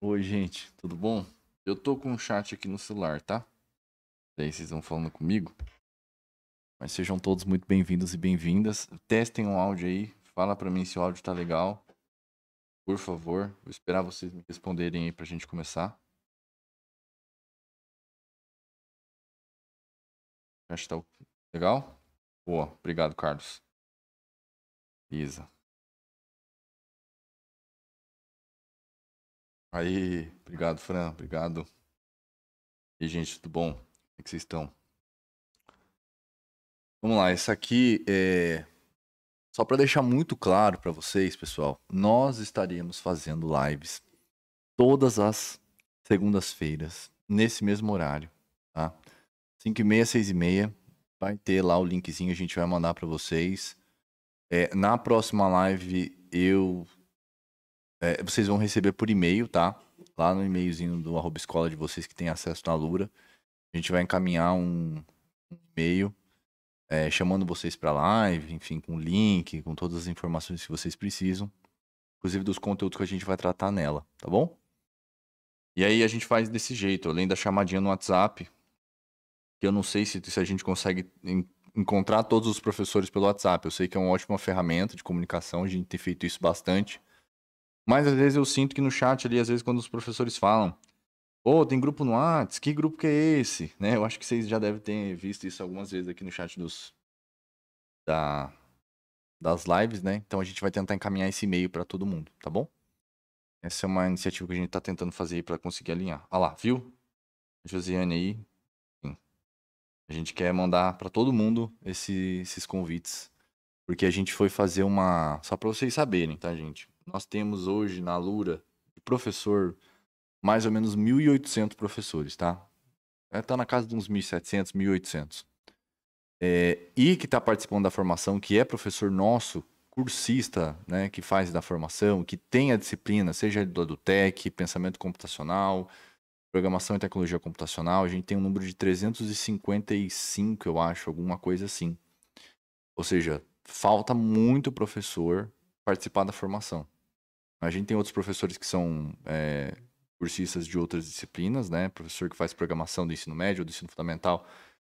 Oi, gente, tudo bom? Eu tô com um chat aqui no celular, tá? Daí vocês vão falando comigo. Mas sejam todos muito bem-vindos e bem-vindas. Testem o um áudio aí, fala para mim se o áudio tá legal. Por favor, vou esperar vocês me responderem aí pra gente começar. Acho que tá legal? Boa, obrigado, Carlos. Isa. Aí, obrigado, Fran, obrigado. E gente, tudo bom? Como é que vocês estão? Vamos lá, isso aqui é só para deixar muito claro para vocês, pessoal. Nós estaremos fazendo lives todas as segundas-feiras nesse mesmo horário, tá? 5 e meia, 6 e meia, vai ter lá o linkzinho, a gente vai mandar para vocês. É, na próxima live eu é, vocês vão receber por e-mail, tá? Lá no e-mailzinho do arroba escola de vocês que tem acesso na Lura. A gente vai encaminhar um, um e-mail é, chamando vocês para live, enfim, com link, com todas as informações que vocês precisam, inclusive dos conteúdos que a gente vai tratar nela, tá bom? E aí a gente faz desse jeito, além da chamadinha no WhatsApp, que eu não sei se, se a gente consegue encontrar todos os professores pelo WhatsApp. Eu sei que é uma ótima ferramenta de comunicação, a gente tem feito isso bastante mas às vezes eu sinto que no chat ali, às vezes quando os professores falam, ô, oh, tem grupo no Whats, que grupo que é esse? Né? Eu acho que vocês já devem ter visto isso algumas vezes aqui no chat dos da, das lives, né? Então a gente vai tentar encaminhar esse e-mail para todo mundo, tá bom? Essa é uma iniciativa que a gente tá tentando fazer para conseguir alinhar. Olha lá, viu? Josiane aí. Sim. A gente quer mandar para todo mundo esse, esses convites. Porque a gente foi fazer uma. Só para vocês saberem, tá, gente? Nós temos hoje na Lura, professor, mais ou menos 1.800 professores, tá? Está é, tá na casa de uns 1.700, 1.800. É, e que está participando da formação, que é professor nosso, cursista, né, que faz da formação, que tem a disciplina, seja do, do pensamento computacional, programação e tecnologia computacional, a gente tem um número de 355, eu acho, alguma coisa assim. Ou seja, falta muito professor participar da formação. A gente tem outros professores que são é, cursistas de outras disciplinas, né? Professor que faz programação do ensino médio, do ensino fundamental,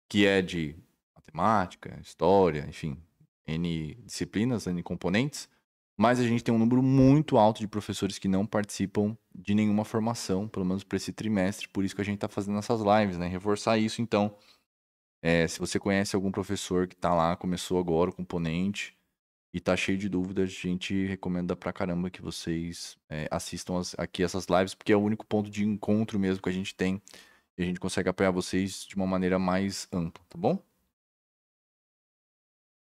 que é de matemática, história, enfim, N disciplinas, N componentes. Mas a gente tem um número muito alto de professores que não participam de nenhuma formação, pelo menos para esse trimestre. Por isso que a gente está fazendo essas lives, né? Reforçar isso, então. É, se você conhece algum professor que está lá, começou agora o componente, e tá cheio de dúvidas. A gente recomenda pra caramba que vocês é, assistam as, aqui essas lives, porque é o único ponto de encontro mesmo que a gente tem. E a gente consegue apoiar vocês de uma maneira mais ampla, tá bom?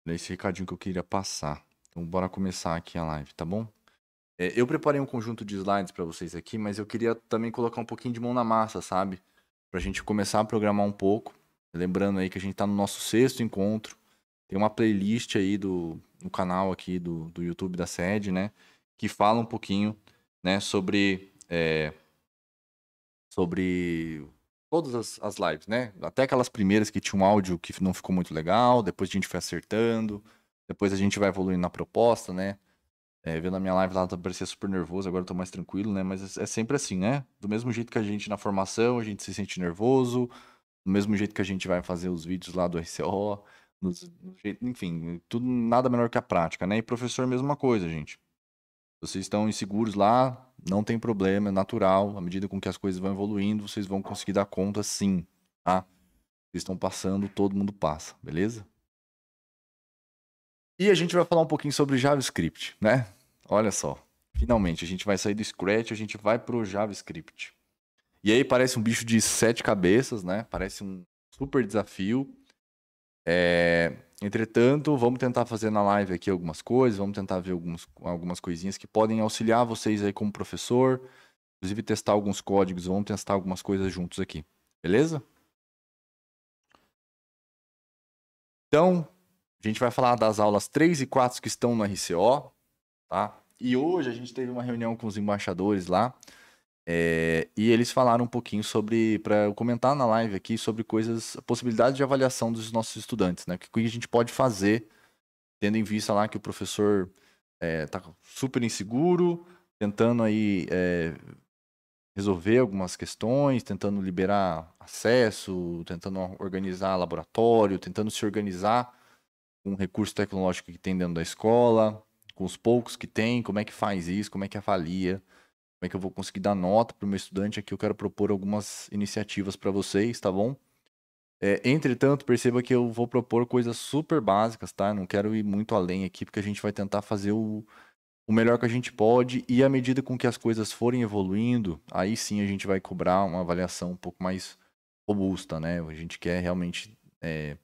É esse recadinho que eu queria passar. Então, bora começar aqui a live, tá bom? É, eu preparei um conjunto de slides para vocês aqui, mas eu queria também colocar um pouquinho de mão na massa, sabe? Pra gente começar a programar um pouco. Lembrando aí que a gente tá no nosso sexto encontro. Tem uma playlist aí do no canal aqui do, do YouTube da sede, né? Que fala um pouquinho, né? Sobre é, sobre todas as, as lives, né? Até aquelas primeiras que tinha um áudio que não ficou muito legal, depois a gente foi acertando, depois a gente vai evoluindo na proposta, né? É, vendo a minha live lá, eu tá, parecia super nervoso, agora eu tô mais tranquilo, né? Mas é, é sempre assim, né? Do mesmo jeito que a gente na formação, a gente se sente nervoso, do mesmo jeito que a gente vai fazer os vídeos lá do RCO, enfim, tudo nada melhor que a prática, né? E professor, mesma coisa, gente. Vocês estão inseguros lá, não tem problema, é natural. À medida com que as coisas vão evoluindo, vocês vão conseguir dar conta sim, tá? Vocês estão passando, todo mundo passa, beleza? E a gente vai falar um pouquinho sobre JavaScript, né? Olha só, finalmente a gente vai sair do Scratch, a gente vai pro JavaScript. E aí parece um bicho de sete cabeças, né? Parece um super desafio. É, entretanto, vamos tentar fazer na live aqui algumas coisas, vamos tentar ver alguns, algumas coisinhas que podem auxiliar vocês aí como professor, inclusive testar alguns códigos, vamos testar algumas coisas juntos aqui, beleza? Então, a gente vai falar das aulas 3 e 4 que estão no RCO, tá? E hoje a gente teve uma reunião com os embaixadores lá, é, e eles falaram um pouquinho sobre, para eu comentar na live aqui, sobre coisas, possibilidades de avaliação dos nossos estudantes, né? O que a gente pode fazer, tendo em vista lá que o professor está é, super inseguro, tentando aí é, resolver algumas questões, tentando liberar acesso, tentando organizar laboratório, tentando se organizar com o recurso tecnológico que tem dentro da escola, com os poucos que tem, como é que faz isso, como é que avalia. Como é que eu vou conseguir dar nota para o meu estudante? Aqui eu quero propor algumas iniciativas para vocês, tá bom? É, entretanto, perceba que eu vou propor coisas super básicas, tá? Não quero ir muito além aqui, porque a gente vai tentar fazer o, o melhor que a gente pode e à medida com que as coisas forem evoluindo, aí sim a gente vai cobrar uma avaliação um pouco mais robusta, né? A gente quer realmente é,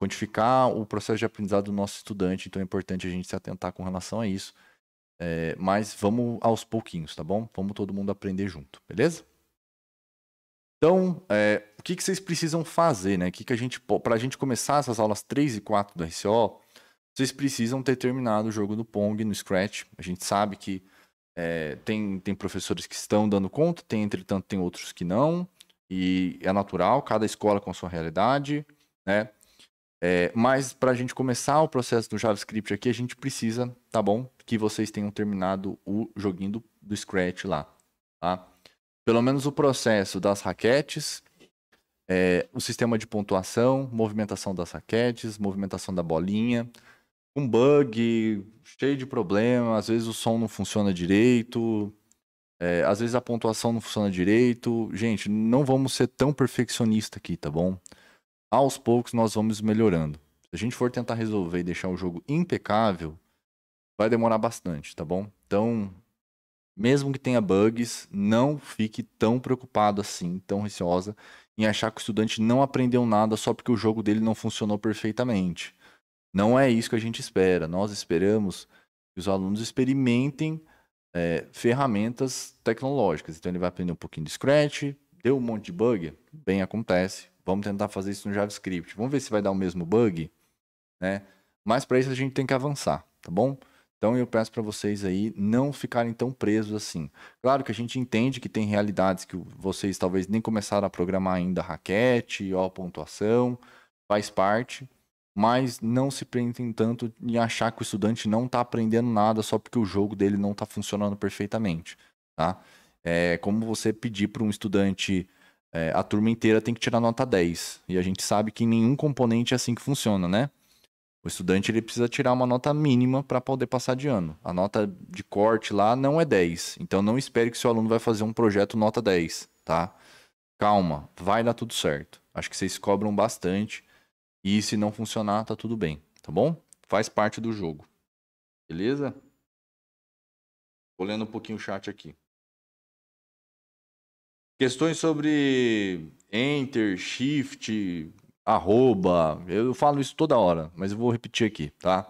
quantificar o processo de aprendizado do nosso estudante, então é importante a gente se atentar com relação a isso. É, mas vamos aos pouquinhos, tá bom? Vamos todo mundo aprender junto, beleza? Então, é, o que, que vocês precisam fazer, né? O que, que a gente, para a gente começar essas aulas 3 e 4 do RCO, vocês precisam ter terminado o jogo do Pong no Scratch. A gente sabe que é, tem, tem professores que estão dando conta, tem, entretanto, tem outros que não. E é natural, cada escola com a sua realidade, né? É, mas para a gente começar o processo do JavaScript aqui, a gente precisa, tá bom? que vocês tenham terminado o joguinho do, do Scratch lá, tá? Pelo menos o processo das raquetes, é, o sistema de pontuação, movimentação das raquetes, movimentação da bolinha, um bug, cheio de problema, às vezes o som não funciona direito, é, às vezes a pontuação não funciona direito. Gente, não vamos ser tão perfeccionista aqui, tá bom? Aos poucos nós vamos melhorando. Se a gente for tentar resolver e deixar o jogo impecável, vai demorar bastante, tá bom? Então, mesmo que tenha bugs, não fique tão preocupado assim, tão receosa em achar que o estudante não aprendeu nada só porque o jogo dele não funcionou perfeitamente. Não é isso que a gente espera. Nós esperamos que os alunos experimentem é, ferramentas tecnológicas. Então ele vai aprender um pouquinho de Scratch, deu um monte de bug, bem acontece. Vamos tentar fazer isso no JavaScript. Vamos ver se vai dar o mesmo bug, né? Mas para isso a gente tem que avançar, tá bom? Então eu peço para vocês aí não ficarem tão presos assim. Claro que a gente entende que tem realidades que vocês talvez nem começaram a programar ainda raquete ou pontuação, faz parte, mas não se prendem tanto em achar que o estudante não está aprendendo nada só porque o jogo dele não está funcionando perfeitamente, tá? É como você pedir para um estudante é, a turma inteira tem que tirar nota 10. E a gente sabe que em nenhum componente é assim que funciona, né? O estudante ele precisa tirar uma nota mínima para poder passar de ano. A nota de corte lá não é 10. Então não espere que seu aluno vai fazer um projeto nota 10, tá? Calma, vai dar tudo certo. Acho que vocês cobram bastante. E se não funcionar, tá tudo bem, tá bom? Faz parte do jogo. Beleza? Olhando lendo um pouquinho o chat aqui. Questões sobre enter, shift, arroba. Eu falo isso toda hora, mas eu vou repetir aqui, tá?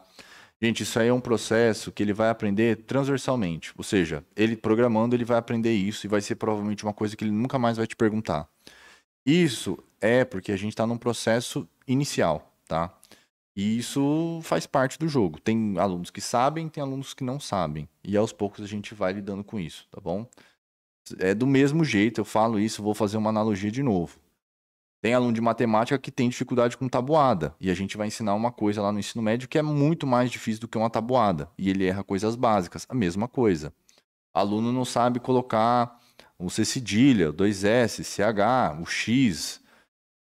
Gente, isso aí é um processo que ele vai aprender transversalmente. Ou seja, ele programando, ele vai aprender isso e vai ser provavelmente uma coisa que ele nunca mais vai te perguntar. Isso é porque a gente está num processo inicial, tá? E isso faz parte do jogo. Tem alunos que sabem, tem alunos que não sabem. E aos poucos a gente vai lidando com isso, tá bom? É do mesmo jeito, eu falo isso, vou fazer uma analogia de novo. Tem aluno de matemática que tem dificuldade com tabuada. E a gente vai ensinar uma coisa lá no ensino médio que é muito mais difícil do que uma tabuada. E ele erra coisas básicas. A mesma coisa. Aluno não sabe colocar o C cedilha, o 2S, CH, o X.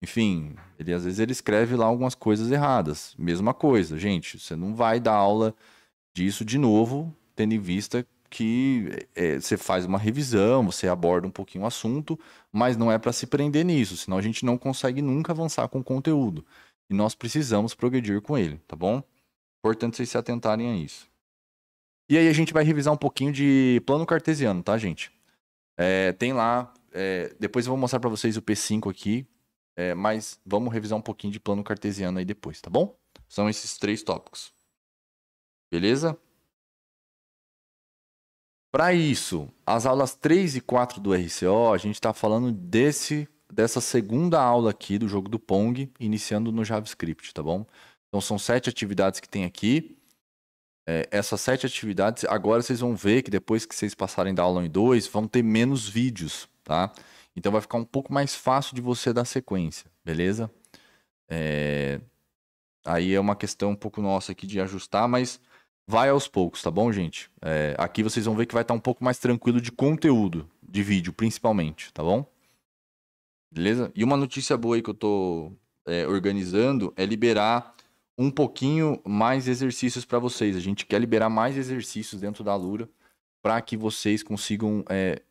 Enfim, ele às vezes ele escreve lá algumas coisas erradas. Mesma coisa, gente. Você não vai dar aula disso de novo, tendo em vista que é, você faz uma revisão, você aborda um pouquinho o assunto, mas não é para se prender nisso, senão a gente não consegue nunca avançar com o conteúdo. E nós precisamos progredir com ele, tá bom? Importante vocês se atentarem a isso. E aí a gente vai revisar um pouquinho de plano cartesiano, tá, gente? É, tem lá, é, depois eu vou mostrar para vocês o P5 aqui, é, mas vamos revisar um pouquinho de plano cartesiano aí depois, tá bom? São esses três tópicos. Beleza? Para isso, as aulas 3 e 4 do RCO, a gente está falando desse, dessa segunda aula aqui do jogo do Pong, iniciando no JavaScript, tá bom? Então são sete atividades que tem aqui. É, essas sete atividades, agora vocês vão ver que depois que vocês passarem da aula em 2, vão ter menos vídeos, tá? Então vai ficar um pouco mais fácil de você dar sequência, beleza? É... Aí é uma questão um pouco nossa aqui de ajustar, mas vai aos poucos, tá bom, gente? É, aqui vocês vão ver que vai estar tá um pouco mais tranquilo de conteúdo, de vídeo principalmente, tá bom? Beleza? E uma notícia boa aí que eu tô é, organizando é liberar um pouquinho mais exercícios para vocês. A gente quer liberar mais exercícios dentro da Lura para que vocês consigam é,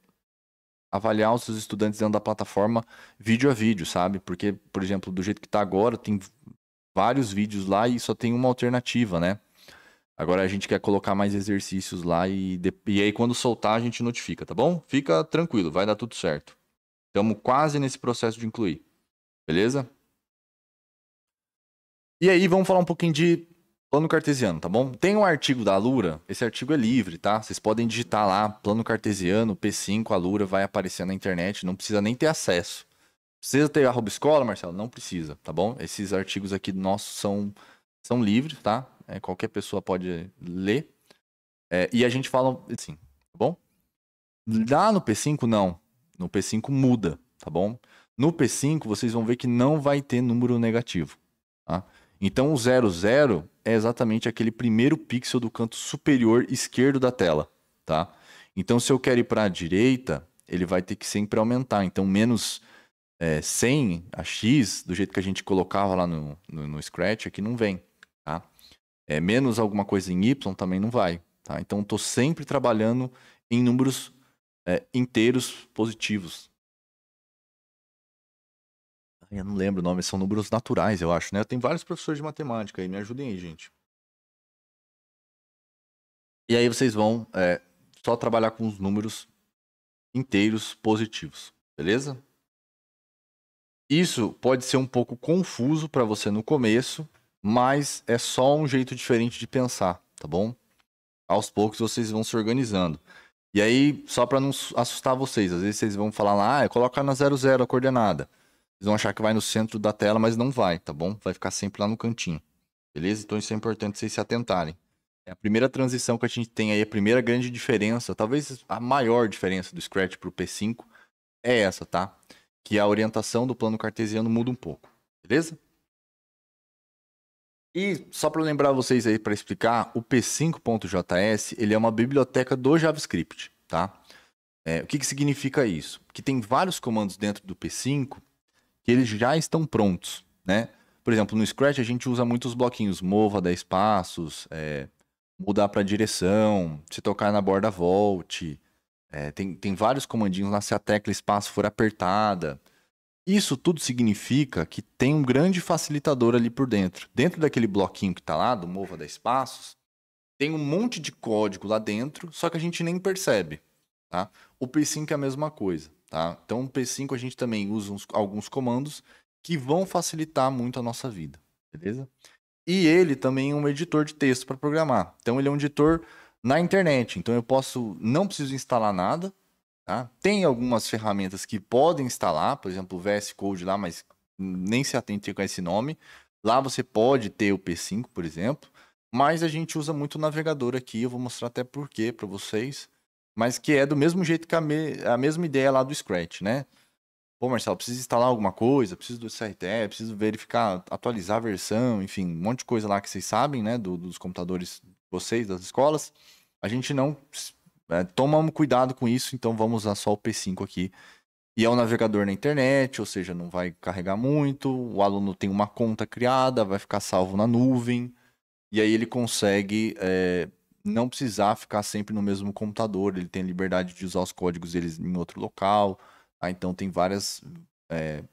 avaliar os seus estudantes dentro da plataforma vídeo a vídeo, sabe? Porque, por exemplo, do jeito que está agora, tem vários vídeos lá e só tem uma alternativa, né? Agora a gente quer colocar mais exercícios lá e, e aí quando soltar a gente notifica, tá bom? Fica tranquilo, vai dar tudo certo. Estamos quase nesse processo de incluir, beleza? E aí vamos falar um pouquinho de plano cartesiano, tá bom? Tem um artigo da Alura, esse artigo é livre, tá? Vocês podem digitar lá, plano cartesiano, P5, Alura, vai aparecer na internet, não precisa nem ter acesso. Precisa ter arroba escola, Marcelo? Não precisa, tá bom? Esses artigos aqui nossos são, são livres, tá? é, qualquer pessoa pode ler. É, e a gente fala assim, tá bom? Lá no P5, não. No P5 muda, tá bom? No P5, vocês vão ver que não vai ter número negativo. Tá? Então, o 00 é exatamente aquele primeiro pixel do canto superior esquerdo da tela, tá? Então, se eu quero ir para a direita, ele vai ter que sempre aumentar. Então, menos é, 100 a x, do jeito que a gente colocava lá no, no, no Scratch, aqui não vem é, menos alguma coisa em Y também não vai. Tá? Então, estou sempre trabalhando em números é, inteiros positivos. Eu não lembro o nome, são números naturais, eu acho, né? Tem vários professores de matemática aí, me ajudem aí, gente. E aí vocês vão é, só trabalhar com os números inteiros positivos, beleza? Isso pode ser um pouco confuso para você no começo, mas é só um jeito diferente de pensar, tá bom? Aos poucos vocês vão se organizando. E aí, só para não assustar vocês, às vezes vocês vão falar lá, ah, coloca na 00 a coordenada. Vocês vão achar que vai no centro da tela, mas não vai, tá bom? Vai ficar sempre lá no cantinho. Beleza? Então isso é importante vocês se atentarem. É a primeira transição que a gente tem aí, a primeira grande diferença, talvez a maior diferença do Scratch para o P5 é essa, tá? Que a orientação do plano cartesiano muda um pouco. Beleza? E só para lembrar vocês aí, para explicar, o p5.js ele é uma biblioteca do JavaScript, tá? É, o que, que significa isso? Que tem vários comandos dentro do p5 que eles já estão prontos, né? Por exemplo, no Scratch a gente usa muitos bloquinhos, mova 10 passos, é, mudar para direção, se tocar na borda volte, é, tem, tem vários comandinhos lá se a tecla espaço for apertada. Isso tudo significa que tem um grande facilitador ali por dentro. Dentro daquele bloquinho que está lá, do Mova 10 Espaços, tem um monte de código lá dentro, só que a gente nem percebe. Tá? O P5 é a mesma coisa. Tá? Então, o P5 a gente também usa uns, alguns comandos que vão facilitar muito a nossa vida. Beleza? E ele também é um editor de texto para programar. Então, ele é um editor na internet. Então, eu posso, não preciso instalar nada, Tá? Tem algumas ferramentas que podem instalar, por exemplo, o VS Code lá, mas nem se atente com esse nome. Lá você pode ter o P5, por exemplo, mas a gente usa muito o navegador aqui, eu vou mostrar até porquê para vocês, mas que é do mesmo jeito que a, me... a mesma ideia lá do Scratch, né? Pô, Marcelo, preciso instalar alguma coisa, preciso do CRTE, preciso verificar, atualizar a versão, enfim, um monte de coisa lá que vocês sabem, né, do, dos computadores vocês, das escolas. A gente não é, né? toma cuidado com isso, então vamos usar só o P5 aqui. E é um navegador na internet, ou seja, não vai carregar muito. O aluno tem uma conta criada, vai ficar salvo na nuvem. E aí ele consegue é, não precisar ficar sempre no mesmo computador. Ele tem liberdade de usar os códigos deles em outro local. Tá? Então tem várias. É,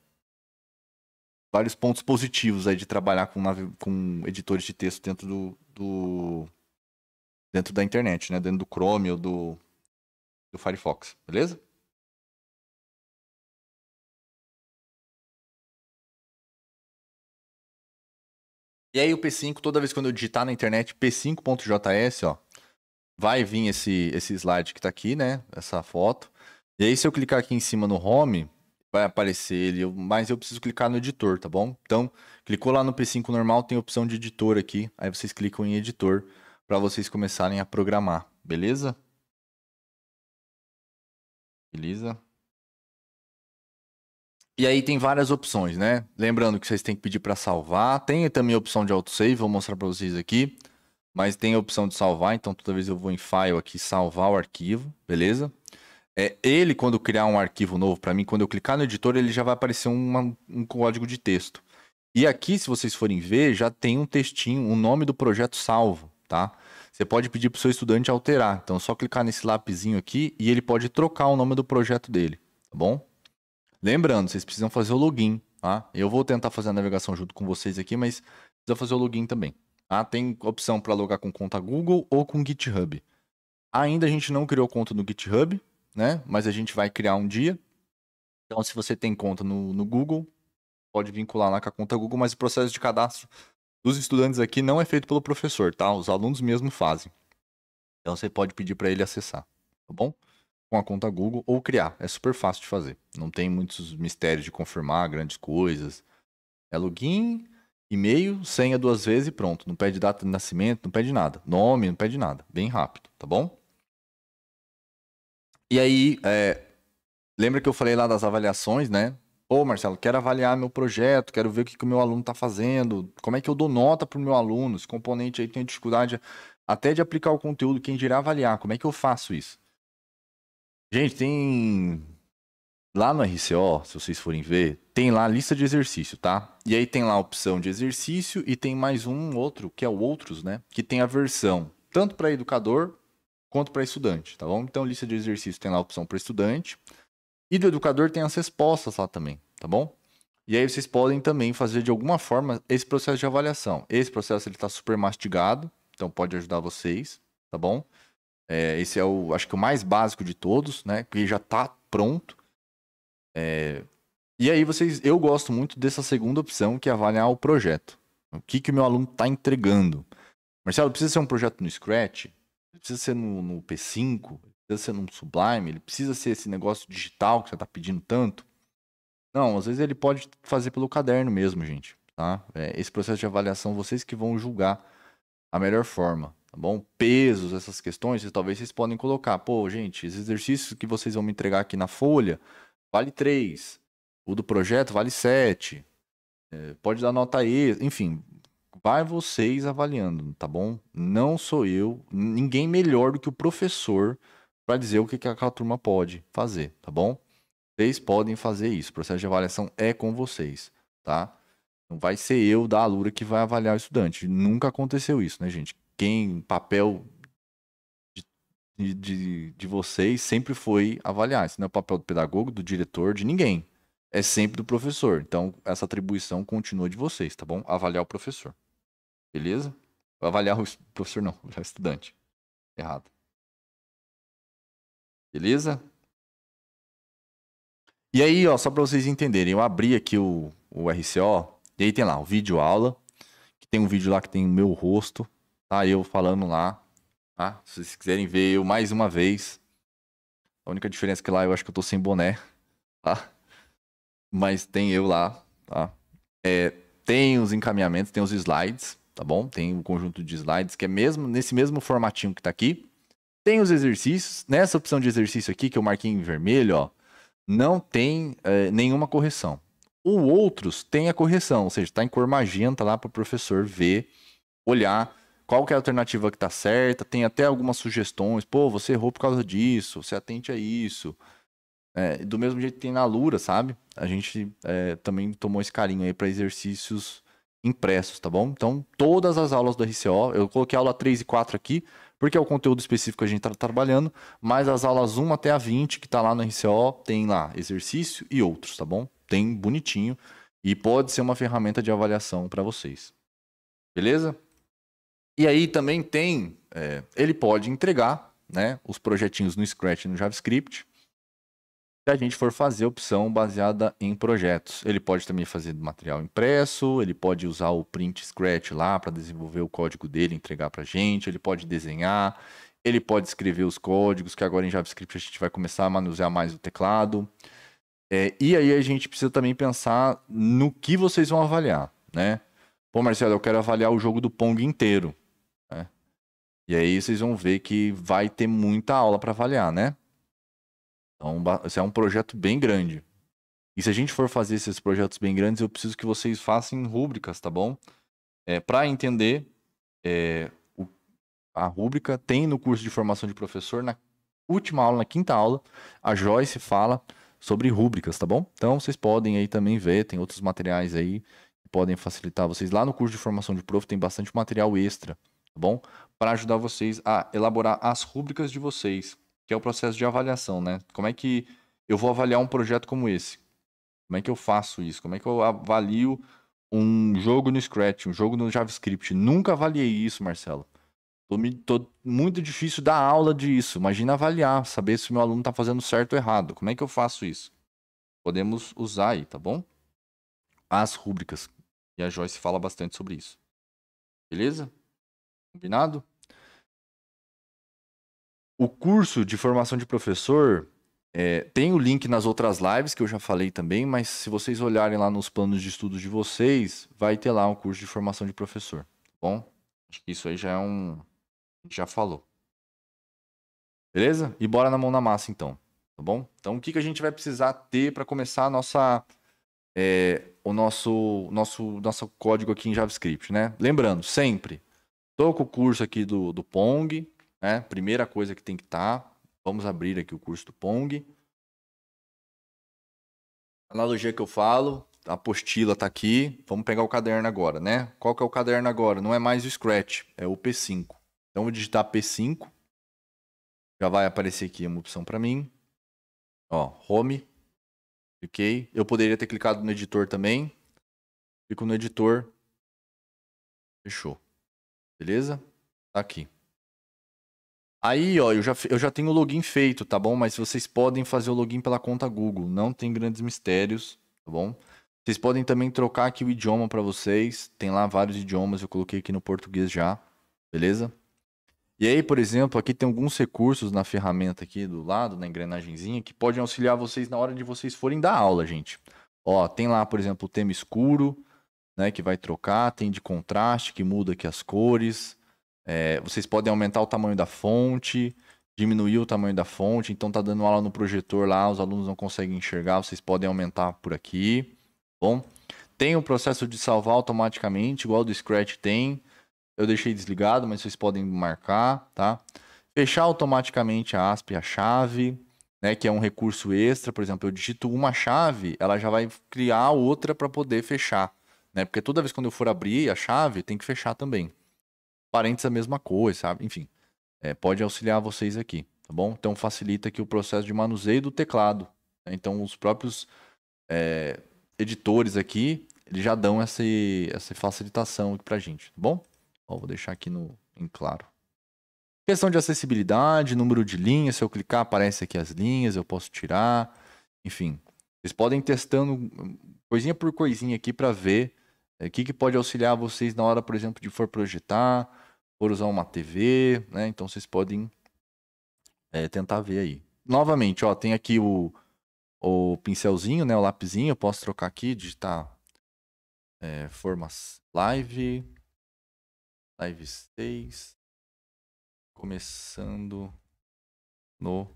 vários pontos positivos aí de trabalhar com, com editores de texto dentro do, do, dentro da internet, né? Dentro do Chrome ou do, do Firefox, beleza? E aí o P5, toda vez quando eu digitar na internet p5.js, ó, vai vir esse, esse slide que tá aqui, né? Essa foto. E aí se eu clicar aqui em cima no home, vai aparecer ele, mas eu preciso clicar no editor, tá bom? Então, clicou lá no P5 normal, tem a opção de editor aqui, aí vocês clicam em editor para vocês começarem a programar, beleza? Beleza? E aí tem várias opções, né? Lembrando que vocês têm que pedir para salvar. Tem também a opção de autosave, vou mostrar para vocês aqui. Mas tem a opção de salvar, então toda vez eu vou em File aqui, salvar o arquivo, beleza? É, ele, quando criar um arquivo novo para mim, quando eu clicar no editor, ele já vai aparecer uma, um código de texto. E aqui, se vocês forem ver, já tem um textinho, o um nome do projeto salvo tá? Você pode pedir para o seu estudante alterar. Então, é só clicar nesse lapisinho aqui e ele pode trocar o nome do projeto dele, tá bom? Lembrando, vocês precisam fazer o login, tá? Eu vou tentar fazer a navegação junto com vocês aqui, mas precisa fazer o login também. Tá? Tem opção para logar com conta Google ou com GitHub. Ainda a gente não criou conta no GitHub, né? Mas a gente vai criar um dia. Então, se você tem conta no, no Google, pode vincular lá com a conta Google, mas o processo de cadastro dos estudantes aqui não é feito pelo professor, tá? Os alunos mesmo fazem. Então você pode pedir para ele acessar, tá bom? Com a conta Google ou criar. É super fácil de fazer. Não tem muitos mistérios de confirmar grandes coisas. É login, e-mail, senha duas vezes e pronto. Não pede data de nascimento, não pede nada. Nome, não pede nada. Bem rápido, tá bom? E aí, é... lembra que eu falei lá das avaliações, né? Ô, Marcelo, quero avaliar meu projeto, quero ver o que, que o meu aluno está fazendo, como é que eu dou nota para o meu aluno, esse componente aí tem dificuldade até de aplicar o conteúdo, quem dirá avaliar, como é que eu faço isso? Gente, tem. Lá no RCO, se vocês forem ver, tem lá a lista de exercício, tá? E aí tem lá a opção de exercício e tem mais um outro, que é o Outros, né? Que tem a versão tanto para educador quanto para estudante, tá bom? Então, lista de exercício tem lá a opção para estudante. E do educador tem as respostas lá também, tá bom? E aí vocês podem também fazer de alguma forma esse processo de avaliação. Esse processo ele está super mastigado, então pode ajudar vocês, tá bom? É, esse é o, acho que o mais básico de todos, né? Porque já está pronto. É... E aí vocês, eu gosto muito dessa segunda opção que é avaliar o projeto. O que que o meu aluno está entregando? Marcelo, precisa ser um projeto no Scratch? Precisa ser no, no P5? precisa ser num Sublime, ele precisa ser esse negócio digital que você está pedindo tanto. Não, às vezes ele pode fazer pelo caderno mesmo, gente. Tá? É, esse processo de avaliação, vocês que vão julgar a melhor forma, tá bom? Pesos, essas questões, vocês, talvez vocês podem colocar. Pô, gente, esses exercícios que vocês vão me entregar aqui na folha, vale 3. O do projeto vale 7. É, pode dar nota E, enfim, vai vocês avaliando, tá bom? Não sou eu, ninguém melhor do que o professor para dizer o que, que aquela turma pode fazer, tá bom? Vocês podem fazer isso. O processo de avaliação é com vocês, tá? Não vai ser eu da Alura que vai avaliar o estudante. Nunca aconteceu isso, né, gente? Quem, papel de, de, de vocês sempre foi avaliar. Isso não é o papel do pedagogo, do diretor, de ninguém. É sempre do professor. Então, essa atribuição continua de vocês, tá bom? Avaliar o professor. Beleza? Avaliar o professor não, avaliar o estudante. Errado. Beleza? E aí, ó, só para vocês entenderem, eu abri aqui o, o RCO, e aí tem lá o vídeo aula, que tem um vídeo lá que tem o meu rosto, tá? Eu falando lá, tá? Se vocês quiserem ver eu mais uma vez. A única diferença é que lá eu acho que eu tô sem boné, tá? Mas tem eu lá, tá? É, tem os encaminhamentos, tem os slides, tá bom? Tem um conjunto de slides que é mesmo nesse mesmo formatinho que tá aqui. Tem os exercícios. Nessa opção de exercício aqui, que eu marquei em vermelho, ó, não tem é, nenhuma correção. O outros tem a correção, ou seja, está em cor magenta tá lá para o professor ver, olhar qual que é a alternativa que está certa, tem até algumas sugestões, pô, você errou por causa disso, se atente a isso. É, do mesmo jeito que tem na Lura, sabe? A gente é, também tomou esse carinho aí para exercícios impressos, tá bom? Então, todas as aulas do RCO, eu coloquei a aula 3 e 4 aqui, porque é o conteúdo específico que a gente está trabalhando, mas as aulas 1 até a 20, que está lá no RCO, tem lá exercício e outros, tá bom? Tem bonitinho e pode ser uma ferramenta de avaliação para vocês. Beleza? E aí também tem, é, ele pode entregar né, os projetinhos no Scratch e no JavaScript, se a gente for fazer opção baseada em projetos. Ele pode também fazer material impresso, ele pode usar o print scratch lá para desenvolver o código dele, entregar para a gente, ele pode desenhar, ele pode escrever os códigos, que agora em JavaScript a gente vai começar a manusear mais o teclado. É, e aí a gente precisa também pensar no que vocês vão avaliar, né? Pô, Marcelo, eu quero avaliar o jogo do Pong inteiro. Né? E aí vocês vão ver que vai ter muita aula para avaliar, né? Então, é esse é um projeto bem grande. E se a gente for fazer esses projetos bem grandes, eu preciso que vocês façam rúbricas, tá bom? É, Para entender, é, o, a rúbrica tem no curso de formação de professor, na última aula, na quinta aula, a Joyce fala sobre rúbricas, tá bom? Então vocês podem aí também ver, tem outros materiais aí que podem facilitar vocês. Lá no curso de formação de prof tem bastante material extra, tá bom? Para ajudar vocês a elaborar as rúbricas de vocês que é o processo de avaliação, né? Como é que eu vou avaliar um projeto como esse? Como é que eu faço isso? Como é que eu avalio um jogo no Scratch, um jogo no JavaScript? Nunca avaliei isso, Marcelo. Tô, me, tô muito difícil dar aula disso. Imagina avaliar, saber se o meu aluno está fazendo certo ou errado. Como é que eu faço isso? Podemos usar aí, tá bom? As rúbricas. E a Joyce fala bastante sobre isso. Beleza? Combinado? O curso de formação de professor é, tem o link nas outras lives que eu já falei também, mas se vocês olharem lá nos planos de estudos de vocês, vai ter lá um curso de formação de professor. Tá bom? Acho que isso aí já é um. Já falou. Beleza? E bora na mão na massa então. Tá bom? Então o que, que a gente vai precisar ter para começar a nossa. É, o nosso, nosso, nosso código aqui em JavaScript, né? Lembrando, sempre, estou com o curso aqui do, do Pong, né? Primeira coisa que tem que estar. Tá, vamos abrir aqui o curso do Pong. Analogia que eu falo, a apostila está aqui. Vamos pegar o caderno agora, né? Qual que é o caderno agora? Não é mais o Scratch, é o P5. Então vou digitar P5. Já vai aparecer aqui uma opção para mim. Ó, home. Cliquei. Eu poderia ter clicado no editor também. Clico no editor. Fechou. Beleza? Tá aqui. Aí, ó, eu já, eu já tenho o login feito, tá bom? Mas vocês podem fazer o login pela conta Google, não tem grandes mistérios, tá bom? Vocês podem também trocar aqui o idioma para vocês, tem lá vários idiomas, eu coloquei aqui no português já, beleza? E aí, por exemplo, aqui tem alguns recursos na ferramenta aqui do lado, na engrenagemzinha, que podem auxiliar vocês na hora de vocês forem dar aula, gente. Ó, tem lá, por exemplo, o tema escuro, né, que vai trocar, tem de contraste, que muda aqui as cores, é, vocês podem aumentar o tamanho da fonte, diminuir o tamanho da fonte. Então tá dando aula no projetor lá, os alunos não conseguem enxergar, vocês podem aumentar por aqui. Tá bom, tem o processo de salvar automaticamente, igual do Scratch tem. Eu deixei desligado, mas vocês podem marcar, tá? Fechar automaticamente a ASP, a chave, né, que é um recurso extra. Por exemplo, eu digito uma chave, ela já vai criar outra para poder fechar, né? Porque toda vez quando eu for abrir a chave, tem que fechar também parentes a mesma coisa, sabe? Enfim, é, pode auxiliar vocês aqui, tá bom? Então facilita aqui o processo de manuseio do teclado. Né? Então os próprios é, editores aqui, eles já dão essa, essa facilitação aqui pra gente, tá bom? Ó, vou deixar aqui no, em claro. Questão de acessibilidade, número de linhas, se eu clicar aparece aqui as linhas, eu posso tirar, enfim. Vocês podem ir testando hum, coisinha por coisinha aqui para ver o é, que, que pode auxiliar vocês na hora, por exemplo, de for projetar, for usar uma TV, né? Então vocês podem é, tentar ver aí. Novamente, ó, tem aqui o, o pincelzinho, né? O lapisinho, eu posso trocar aqui, digitar é, formas live, live 6, começando no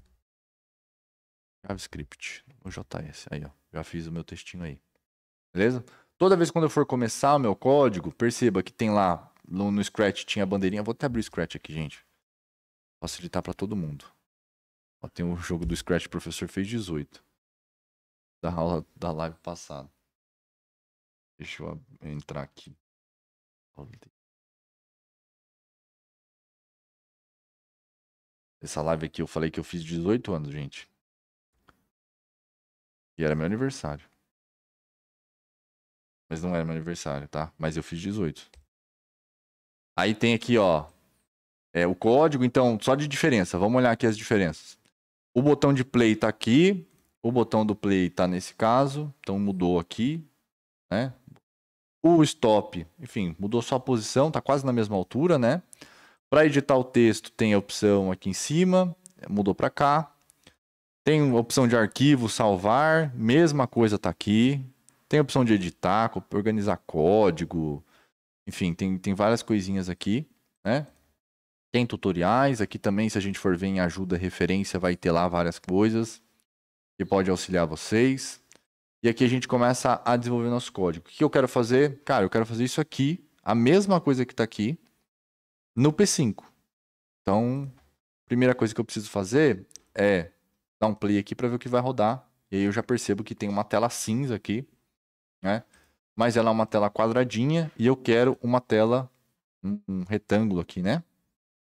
JavaScript, no JS. Aí, ó, já fiz o meu textinho aí. Beleza? Toda vez quando eu for começar o meu código, perceba que tem lá no, no Scratch tinha a bandeirinha. Vou até abrir o Scratch aqui, gente. Facilitar para todo mundo. Ó, tem o um jogo do Scratch o Professor fez 18. Da aula da live passada. Deixa eu entrar aqui. Essa live aqui eu falei que eu fiz 18 anos, gente. E era meu aniversário. Mas não era meu aniversário, tá? Mas eu fiz 18. Aí tem aqui, ó, é, o código. Então, só de diferença. Vamos olhar aqui as diferenças. O botão de play está aqui. O botão do play está nesse caso. Então, mudou aqui. Né? O stop, enfim, mudou só a posição. Está quase na mesma altura, né? Para editar o texto, tem a opção aqui em cima. Mudou para cá. Tem a opção de arquivo, salvar. Mesma coisa está aqui. Tem a opção de editar, organizar código, enfim, tem, tem várias coisinhas aqui, né? Tem tutoriais, aqui também, se a gente for ver em ajuda, referência, vai ter lá várias coisas que pode auxiliar vocês. E aqui a gente começa a desenvolver nosso código. O que eu quero fazer? Cara, eu quero fazer isso aqui, a mesma coisa que está aqui, no P5. Então, primeira coisa que eu preciso fazer é dar um play aqui para ver o que vai rodar. E aí eu já percebo que tem uma tela cinza aqui, né? mas ela é uma tela quadradinha e eu quero uma tela, um, um retângulo aqui, né?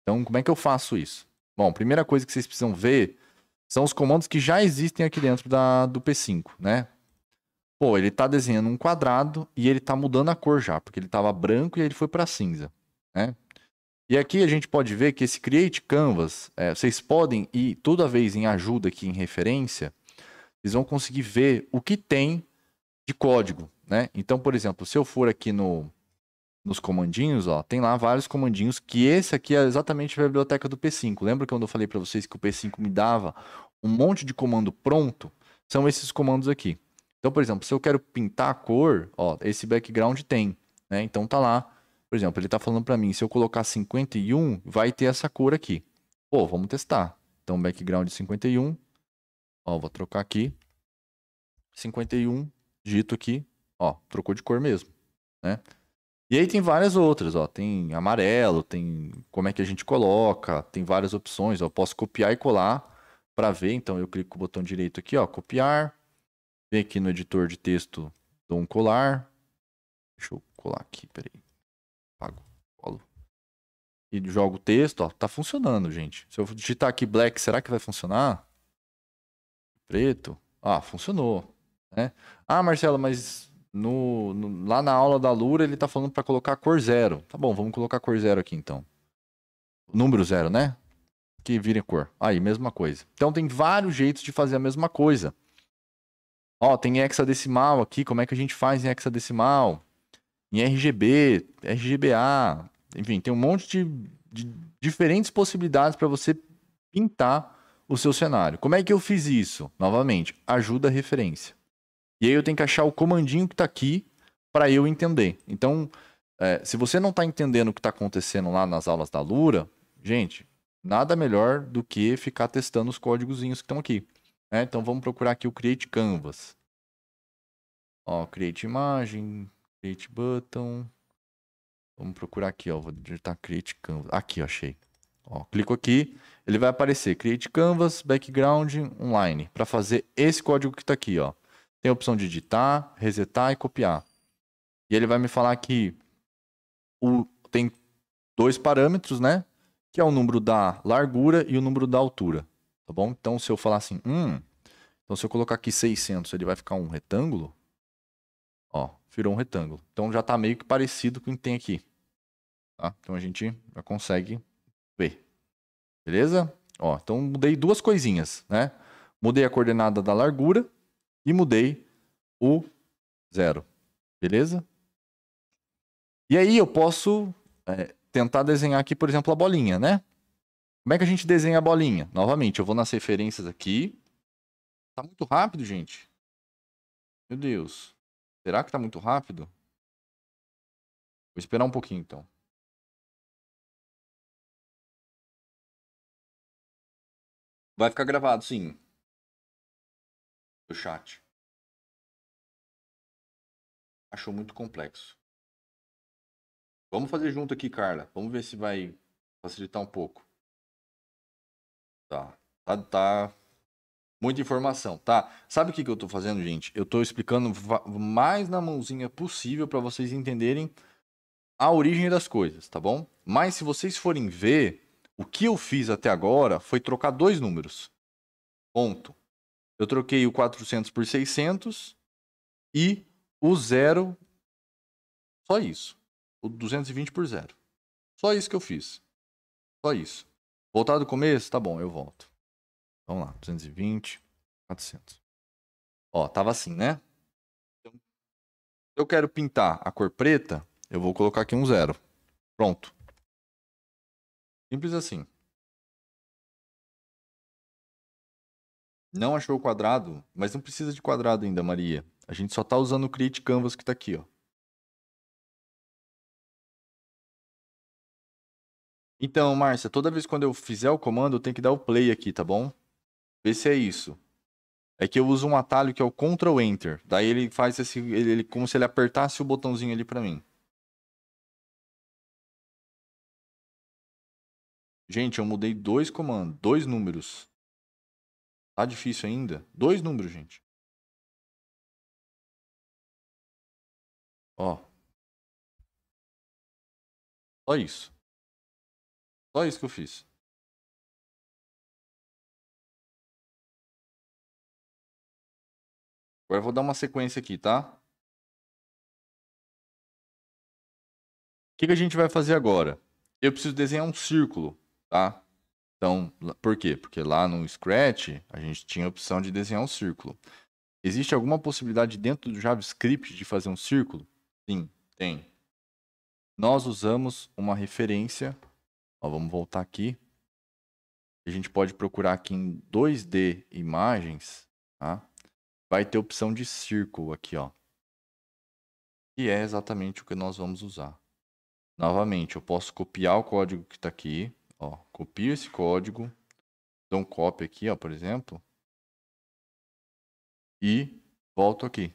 Então, como é que eu faço isso? Bom, primeira coisa que vocês precisam ver são os comandos que já existem aqui dentro da, do P5, né? Pô, ele está desenhando um quadrado e ele está mudando a cor já, porque ele estava branco e ele foi para cinza, né? E aqui a gente pode ver que esse Create Canvas, é, vocês podem ir toda vez em ajuda aqui em referência, vocês vão conseguir ver o que tem de código, né? Então, por exemplo, se eu for aqui no, nos comandinhos, ó, tem lá vários comandinhos que esse aqui é exatamente a biblioteca do P5. Lembra quando eu falei para vocês que o P5 me dava um monte de comando pronto? São esses comandos aqui. Então, por exemplo, se eu quero pintar a cor, ó, esse background tem, né? Então tá lá. Por exemplo, ele tá falando para mim, se eu colocar 51, vai ter essa cor aqui. Pô, vamos testar. Então, background 51. Ó, vou trocar aqui. 51 dito aqui, ó, trocou de cor mesmo, né? E aí tem várias outras, ó, tem amarelo, tem como é que a gente coloca, tem várias opções, ó, posso copiar e colar para ver, então eu clico com o botão direito aqui, ó, copiar, vem aqui no editor de texto, dou um colar, deixa eu colar aqui, peraí, apago, colo, e jogo o texto, ó, tá funcionando, gente. Se eu digitar aqui black, será que vai funcionar? Preto, ah, funcionou. Né? Ah, Marcelo, mas no, no, lá na aula da Lura ele está falando para colocar cor zero. Tá bom, vamos colocar cor zero aqui então. Número zero, né? Que vire cor. Aí, mesma coisa. Então tem vários jeitos de fazer a mesma coisa. Ó, tem hexadecimal aqui, como é que a gente faz em hexadecimal? Em RGB, RGBA, enfim, tem um monte de, de diferentes possibilidades para você pintar o seu cenário. Como é que eu fiz isso? Novamente, ajuda a referência. E aí eu tenho que achar o comandinho que está aqui para eu entender. Então, é, se você não está entendendo o que está acontecendo lá nas aulas da Lura, gente, nada melhor do que ficar testando os códigozinhos que estão aqui. Né? Então vamos procurar aqui o Create Canvas. Ó, Create Imagem, Create Button. Vamos procurar aqui, ó. Vou digitar Create Canvas. Aqui, ó, achei. Ó, clico aqui, ele vai aparecer Create Canvas, Background, Online, para fazer esse código que está aqui, ó. Tem a opção de editar, resetar e copiar. E ele vai me falar que o, tem dois parâmetros, né? Que é o número da largura e o número da altura, tá bom? Então, se eu falar assim, hum, então se eu colocar aqui 600, ele vai ficar um retângulo? Ó, virou um retângulo. Então, já está meio que parecido com o que tem aqui, tá? Então, a gente já consegue ver, beleza? Ó, então mudei duas coisinhas, né? Mudei a coordenada da largura e mudei o zero. Beleza? E aí eu posso é, tentar desenhar aqui, por exemplo, a bolinha, né? Como é que a gente desenha a bolinha? Novamente, eu vou nas referências aqui. Tá muito rápido, gente. Meu Deus. Será que tá muito rápido? Vou esperar um pouquinho, então. Vai ficar gravado, sim do chat. Achou muito complexo. Vamos fazer junto aqui, Carla. Vamos ver se vai facilitar um pouco. Tá. Tá. tá. Muita informação, tá? Sabe o que, que eu tô fazendo, gente? Eu tô explicando mais na mãozinha possível para vocês entenderem a origem das coisas, tá bom? Mas se vocês forem ver, o que eu fiz até agora foi trocar dois números. Ponto. Eu troquei o 400 por 600 e o zero, só isso. O 220 por zero. Só isso que eu fiz. Só isso. Voltar do começo? Tá bom, eu volto. Vamos lá, 220, 400. Ó, tava assim, né? Então, eu quero pintar a cor preta, eu vou colocar aqui um zero. Pronto. Simples assim. Não achou o quadrado, mas não precisa de quadrado ainda, Maria. A gente só está usando o Create Canvas que está aqui, ó. Então, Márcia, toda vez quando eu fizer o comando, eu tenho que dar o play aqui, tá bom? Vê se é isso. É que eu uso um atalho que é o Ctrl Enter. Daí ele faz esse, ele, ele como se ele apertasse o botãozinho ali para mim. Gente, eu mudei dois comandos, dois números. Tá difícil ainda. Dois números, gente. Ó. Só isso. Só isso que eu fiz. Agora eu vou dar uma sequência aqui, tá? O que, que a gente vai fazer agora? Eu preciso desenhar um círculo, tá? Então, por quê? Porque lá no Scratch a gente tinha a opção de desenhar um círculo. Existe alguma possibilidade dentro do JavaScript de fazer um círculo? Sim, tem. Nós usamos uma referência. Ó, vamos voltar aqui. A gente pode procurar aqui em 2D imagens, tá? Vai ter a opção de círculo aqui, ó. E é exatamente o que nós vamos usar. Novamente, eu posso copiar o código que está aqui Ó, copio esse código, dou um copy aqui, ó, por exemplo, e volto aqui.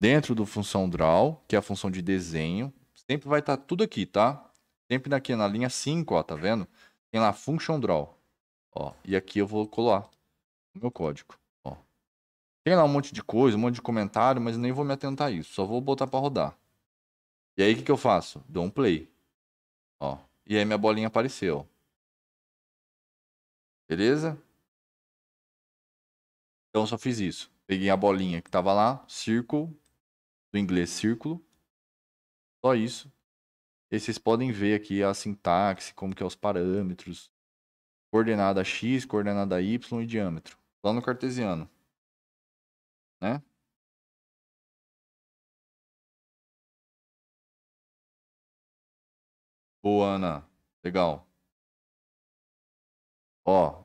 Dentro do função draw, que é a função de desenho, sempre vai estar tá tudo aqui, tá? Sempre aqui na linha 5, ó, tá vendo? Tem lá function draw, ó, e aqui eu vou colar o meu código, ó. Tem lá um monte de coisa, um monte de comentário, mas nem vou me atentar a isso, só vou botar para rodar. E aí o que, que eu faço? Dou um play, ó. E aí minha bolinha apareceu. Beleza? Então só fiz isso. Peguei a bolinha que estava lá, circle, do inglês círculo. Só isso. E vocês podem ver aqui a sintaxe, como que é os parâmetros. Coordenada x, coordenada y e diâmetro. Lá no cartesiano. Né? Boa, Ana. Legal. Ó, o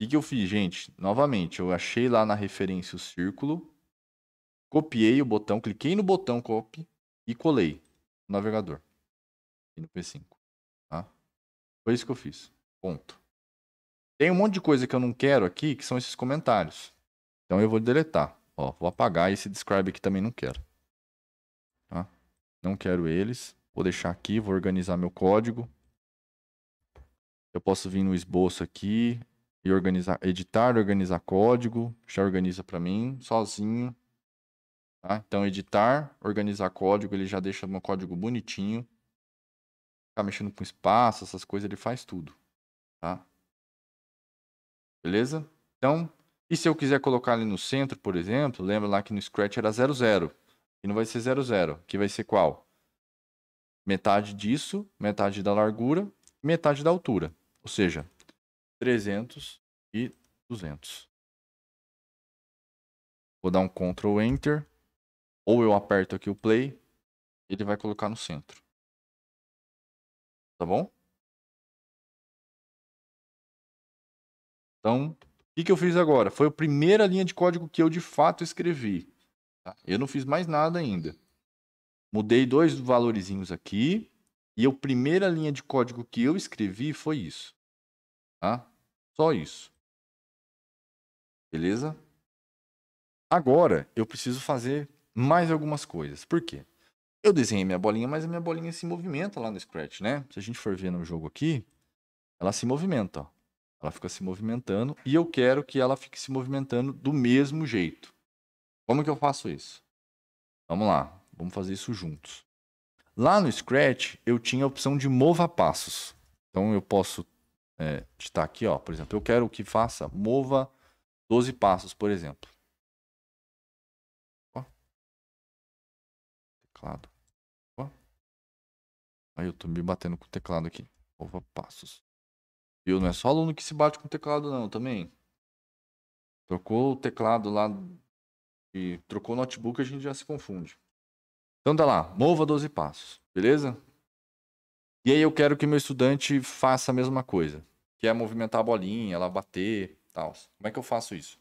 que, que eu fiz, gente? Novamente, eu achei lá na referência o círculo, copiei o botão, cliquei no botão copy e colei no navegador. E no P5. Tá? Foi isso que eu fiz. Ponto. Tem um monte de coisa que eu não quero aqui, que são esses comentários. Então eu vou deletar. Ó, vou apagar esse describe aqui também não quero. Tá? Não quero eles. Vou deixar aqui, vou organizar meu código. Eu posso vir no esboço aqui e organizar, editar, organizar código. Já organiza para mim, sozinho. Tá? Então, editar, organizar código, ele já deixa meu código bonitinho. Ficar mexendo com espaço, essas coisas, ele faz tudo. Tá? Beleza? Então, e se eu quiser colocar ele no centro, por exemplo, lembra lá que no Scratch era 00. E não vai ser 00, que vai ser qual? metade disso, metade da largura, metade da altura. Ou seja, 300 e 200. Vou dar um Ctrl Enter. Ou eu aperto aqui o Play. Ele vai colocar no centro. Tá bom? Então, o que, eu fiz agora? Foi a primeira linha de código que eu de fato escrevi. Tá? Eu não fiz mais nada ainda. Mudei dois valorizinhos aqui. E a primeira linha de código que eu escrevi foi isso. Tá? Só isso. Beleza? Agora eu preciso fazer mais algumas coisas. Por quê? Eu desenhei minha bolinha, mas a minha bolinha se movimenta lá no Scratch, né? Se a gente for ver no jogo aqui, ela se movimenta, ó. Ela fica se movimentando e eu quero que ela fique se movimentando do mesmo jeito. Como que eu faço isso? Vamos lá. Vamos fazer isso juntos. Lá no Scratch, eu tinha a opção de mova passos. Então eu posso é, digitar aqui, ó, por exemplo, eu quero que faça mova 12 passos, por exemplo. Ó. Teclado. Ó. Aí eu tô me batendo com o teclado aqui. Mova passos. Viu? Não é só aluno que se bate com o teclado, não, também. Trocou o teclado lá e trocou o notebook, a gente já se confunde. Então tá lá, mova 12 passos, beleza? E aí eu quero que meu estudante faça a mesma coisa, que é movimentar a bolinha, ela bater, tal. Como é que eu faço isso?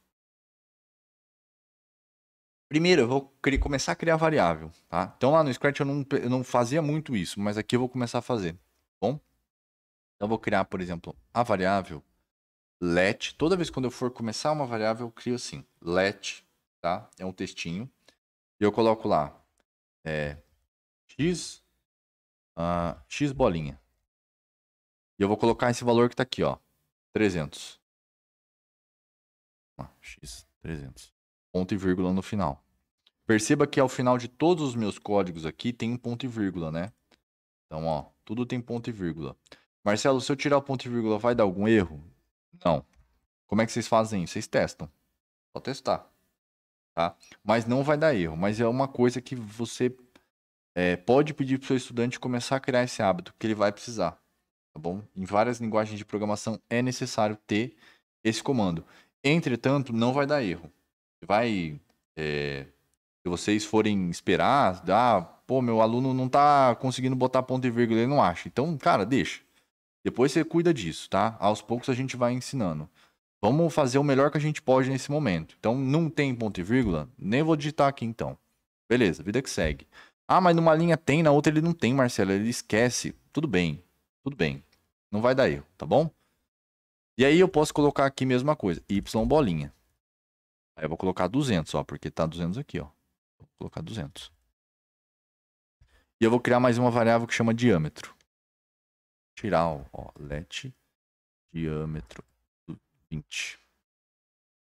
Primeiro, eu vou começar a criar variável, tá? Então lá no Scratch eu não, eu não fazia muito isso, mas aqui eu vou começar a fazer, bom? Então eu vou criar, por exemplo, a variável let. Toda vez quando eu for começar uma variável, eu crio assim, let, tá? É um textinho. E eu coloco lá é, x, uh, x bolinha. E eu vou colocar esse valor que está aqui, ó, 300. Ah, x, 300. Ponto e vírgula no final. Perceba que ao final de todos os meus códigos aqui tem um ponto e vírgula, né? Então, ó, tudo tem ponto e vírgula. Marcelo, se eu tirar o ponto e vírgula, vai dar algum erro? Não. Como é que vocês fazem isso? Vocês testam. Só testar tá? Mas não vai dar erro, mas é uma coisa que você é, pode pedir para o seu estudante começar a criar esse hábito, que ele vai precisar, tá bom? Em várias linguagens de programação é necessário ter esse comando. Entretanto, não vai dar erro. Vai, é, se vocês forem esperar, ah, pô, meu aluno não está conseguindo botar ponto e vírgula, ele não acha. Então, cara, deixa. Depois você cuida disso, tá? Aos poucos a gente vai ensinando. Vamos fazer o melhor que a gente pode nesse momento. Então, não tem ponto e vírgula? Nem vou digitar aqui então. Beleza, vida que segue. Ah, mas numa linha tem, na outra ele não tem, Marcelo. Ele esquece. Tudo bem, tudo bem. Não vai dar erro, tá bom? E aí eu posso colocar aqui a mesma coisa, y bolinha. Aí eu vou colocar 200, ó, porque tá 200 aqui, ó. Vou colocar 200. E eu vou criar mais uma variável que chama diâmetro. Tirar, ó, let diâmetro 20.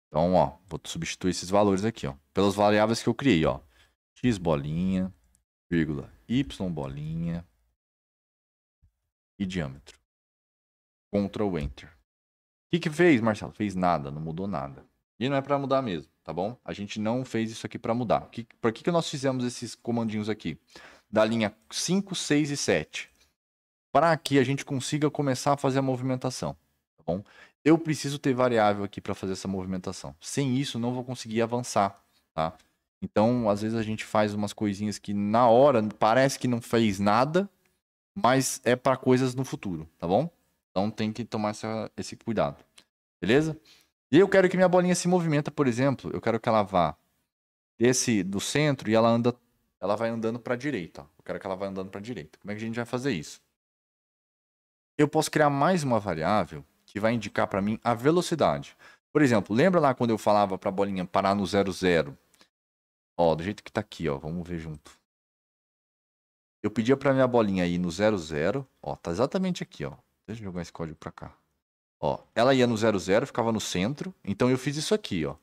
Então, ó, vou substituir esses valores aqui, ó, pelas variáveis que eu criei, ó. X bolinha, vírgula, Y bolinha e diâmetro. Ctrl Enter. O que que fez, Marcelo? Fez nada, não mudou nada. E não é para mudar mesmo, tá bom? A gente não fez isso aqui para mudar. Que, por que que nós fizemos esses comandinhos aqui? Da linha 5, 6 e 7. Para que a gente consiga começar a fazer a movimentação, tá bom? eu preciso ter variável aqui para fazer essa movimentação. Sem isso, não vou conseguir avançar, tá? Então, às vezes a gente faz umas coisinhas que na hora parece que não fez nada, mas é para coisas no futuro, tá bom? Então tem que tomar essa, esse cuidado, beleza? E eu quero que minha bolinha se movimenta, por exemplo, eu quero que ela vá desse do centro e ela anda, ela vai andando para direita. Ó. Eu quero que ela vá andando para direita. Como é que a gente vai fazer isso? Eu posso criar mais uma variável que vai indicar para mim a velocidade. Por exemplo, lembra lá quando eu falava para a bolinha parar no 00? Ó, do jeito que está aqui, ó, vamos ver junto. Eu pedia para minha bolinha ir no 00, ó, tá exatamente aqui, ó. Deixa eu jogar esse código para cá. Ó, ela ia no 00, ficava no centro, então eu fiz isso aqui, ó.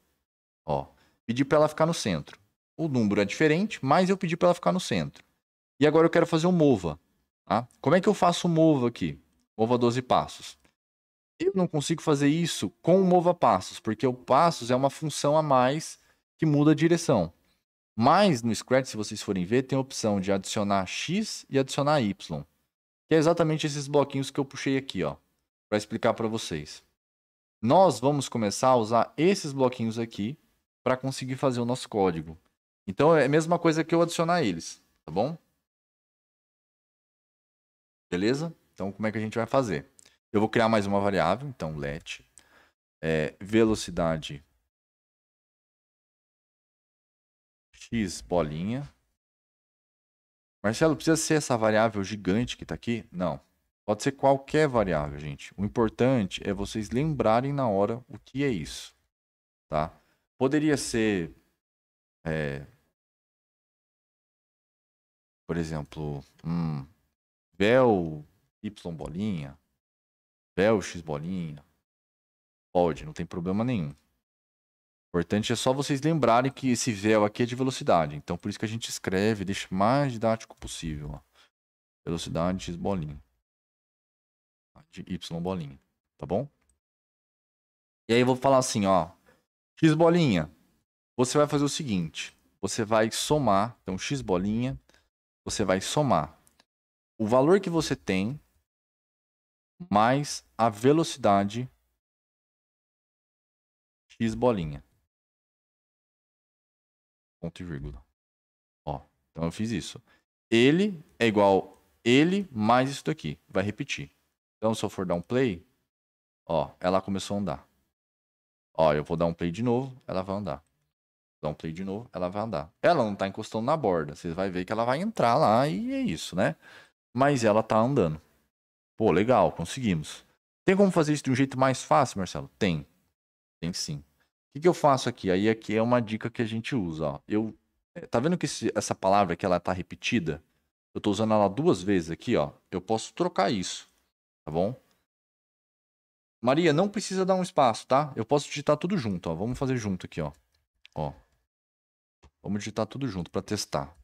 Ó, pedi para ela ficar no centro. O número é diferente, mas eu pedi para ela ficar no centro. E agora eu quero fazer um MOVA. Tá? Como é que eu faço o MOVA aqui? MOVA 12 passos. Eu não consigo fazer isso com o mova passos, porque o passos é uma função a mais que muda a direção. Mas no Scratch, se vocês forem ver, tem a opção de adicionar X e adicionar Y. Que é exatamente esses bloquinhos que eu puxei aqui, ó, para explicar para vocês. Nós vamos começar a usar esses bloquinhos aqui para conseguir fazer o nosso código. Então é a mesma coisa que eu adicionar eles, tá bom? Beleza? Então como é que a gente vai fazer? Eu vou criar mais uma variável, então let é, velocidade x bolinha. Marcelo, precisa ser essa variável gigante que está aqui? Não. Pode ser qualquer variável, gente. O importante é vocês lembrarem na hora o que é isso. Tá? Poderia ser, é, por exemplo, um vel y bolinha der o X bolinha, pode, não tem problema nenhum. O importante é só vocês lembrarem que esse véu aqui é de velocidade. Então, por isso que a gente escreve, deixa o mais didático possível. Ó. Velocidade X bolinha. De Y bolinha, tá bom? E aí eu vou falar assim, ó. X bolinha, você vai fazer o seguinte. Você vai somar, então X bolinha, você vai somar o valor que você tem mais a velocidade x bolinha. Ponto e vírgula. Ó, então eu fiz isso. Ele é igual ele mais isso daqui. Vai repetir. Então, se eu for dar um play, ó, ela começou a andar. Ó, eu vou dar um play de novo, ela vai andar. Dá um play de novo, ela vai andar. Ela não tá encostando na borda. Vocês vão ver que ela vai entrar lá e é isso, né? Mas ela tá andando. Pô, legal, conseguimos. Tem como fazer isso de um jeito mais fácil, Marcelo? Tem. Tem sim. O que, que eu faço aqui? Aí aqui é uma dica que a gente usa. Ó. Eu, eh, tá vendo que esse, essa palavra que ela tá repetida? Eu tô usando ela duas vezes aqui, ó. Eu posso trocar isso, tá bom? Maria, não precisa dar um espaço, tá? Eu posso digitar tudo junto, ó. Vamos fazer junto aqui, ó. Ó. Vamos digitar tudo junto para testar.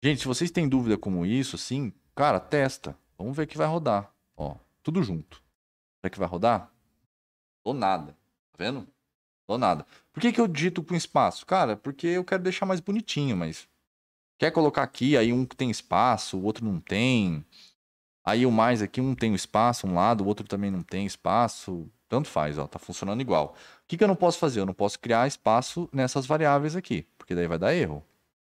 Gente, se vocês têm dúvida como isso, assim, cara, testa. Vamos ver o que vai rodar. Ó, tudo junto. Será que vai rodar? Do nada. Tá vendo? Do nada. Por que, que eu digito com espaço? Cara, porque eu quero deixar mais bonitinho, mas. Quer colocar aqui, aí um que tem espaço, o outro não tem. Aí o mais aqui, um tem o espaço, um lado, o outro também não tem espaço. Tanto faz, ó, tá funcionando igual. O que, que eu não posso fazer? Eu não posso criar espaço nessas variáveis aqui, porque daí vai dar erro.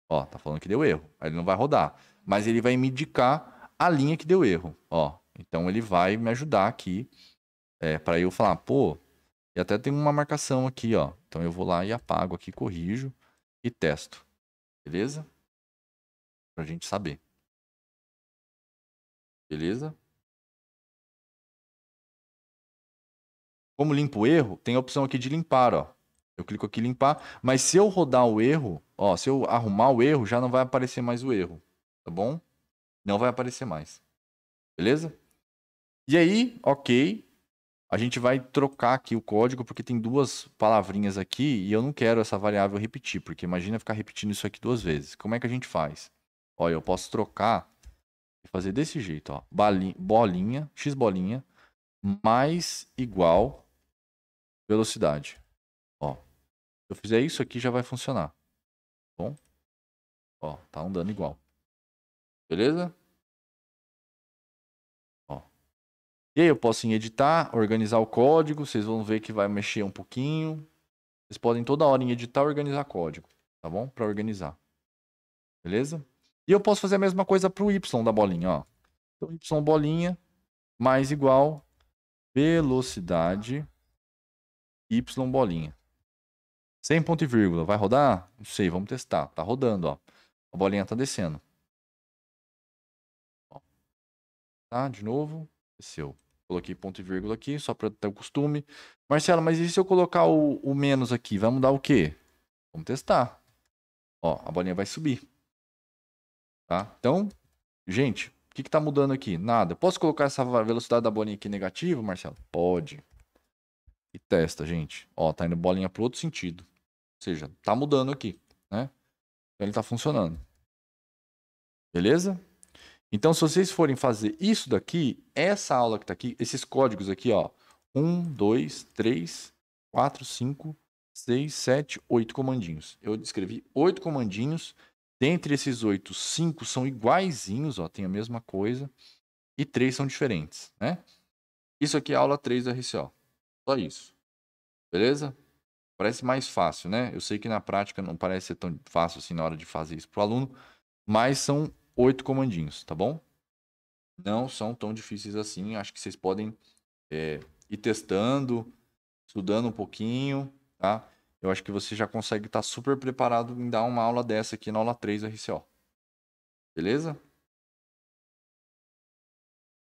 Ó, tá falando que deu erro. Aí ele não vai rodar. Mas ele vai me indicar a linha que deu erro. Ó, então ele vai me ajudar aqui é, eh, para eu falar, pô, e até tem uma marcação aqui, ó. Então eu vou lá e apago aqui, corrijo e testo. Beleza? Pra gente saber. Beleza? Como limpo o erro, tem a opção aqui de limpar, ó. Eu clico aqui limpar, mas se eu rodar o erro, ó, se eu arrumar o erro, já não vai aparecer mais o erro, tá bom? Não vai aparecer mais. Beleza? E aí, ok, a gente vai trocar aqui o código porque tem duas palavrinhas aqui e eu não quero essa variável repetir, porque imagina ficar repetindo isso aqui duas vezes. Como é que a gente faz? Olha, eu posso trocar e fazer desse jeito, ó, bolinha, bolinha x bolinha mais igual velocidade. Ó, se eu fizer isso aqui já vai funcionar. Bom, ó, tá andando igual. Beleza? aí eu posso em editar, organizar o código, vocês vão ver que vai mexer um pouquinho. Vocês podem toda hora em editar organizar código, tá bom? Para organizar. Beleza? E eu posso fazer a mesma coisa para o y da bolinha, ó. Então y bolinha mais igual velocidade y bolinha. Sem ponto e vírgula, vai rodar? Não sei, vamos testar. Tá rodando, ó. A bolinha tá descendo. Tá, de novo, desceu. Coloquei ponto e vírgula aqui, só para ter o costume. Marcelo, mas e se eu colocar o, o menos aqui? Vai mudar o quê? Vamos testar. Ó, a bolinha vai subir. Tá? Então, gente, o que está mudando aqui? Nada. Posso colocar essa velocidade da bolinha aqui negativa, Marcelo? Pode. E testa, gente. Ó, tá indo bolinha para outro sentido. Ou seja, tá mudando aqui, né? Então ele tá funcionando. Beleza? Então, se vocês forem fazer isso daqui, essa aula que está aqui, esses códigos aqui, ó, 1, 2, 3, 4, 5, 6, 7, 8 comandinhos. Eu descrevi 8 comandinhos. Dentre esses 8, 5 são iguaizinhos, ó, tem a mesma coisa. E 3 são diferentes, né? Isso aqui é a aula 3 do RCO. Só isso. Beleza? Parece mais fácil, né? Eu sei que na prática não parece ser tão fácil assim na hora de fazer isso para o aluno, mas são oito comandinhos, tá bom? Não são tão difíceis assim. Acho que vocês podem é, ir testando, estudando um pouquinho, tá? Eu acho que você já consegue estar tá super preparado em dar uma aula dessa aqui na aula 3 RCO. Beleza?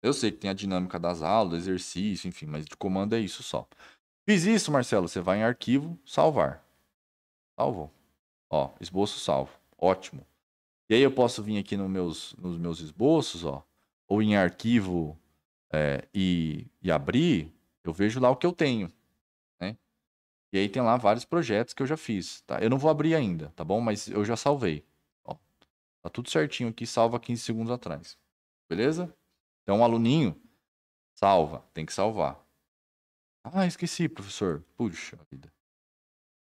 Eu sei que tem a dinâmica das aulas, exercício, enfim, mas de comando é isso só. Fiz isso, Marcelo. Você vai em arquivo, salvar. Salvo. Ó, esboço salvo. Ótimo. E aí eu posso vir aqui meus, nos meus esboços, ó, ou em arquivo é, e, e abrir, eu vejo lá o que eu tenho. Né? E aí tem lá vários projetos que eu já fiz. Tá? Eu não vou abrir ainda, tá bom? Mas eu já salvei. Ó, tá tudo certinho aqui, salva 15 segundos atrás. Beleza? Então, um aluninho, salva, tem que salvar. Ah, esqueci, professor. Puxa vida.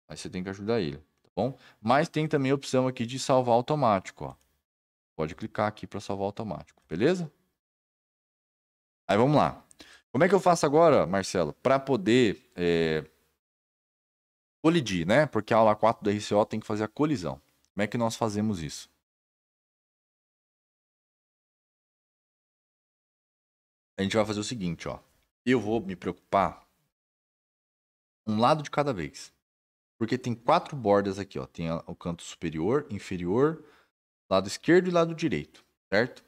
Aí você tem que ajudar ele bom? Mas tem também a opção aqui de salvar automático, ó. Pode clicar aqui para salvar automático, beleza? Aí vamos lá. Como é que eu faço agora, Marcelo, para poder é, colidir, né? Porque a aula 4 da RCO tem que fazer a colisão. Como é que nós fazemos isso? A gente vai fazer o seguinte, ó. Eu vou me preocupar um lado de cada vez. Porque tem quatro bordas aqui, ó. Tem o canto superior, inferior, lado esquerdo e lado direito, certo?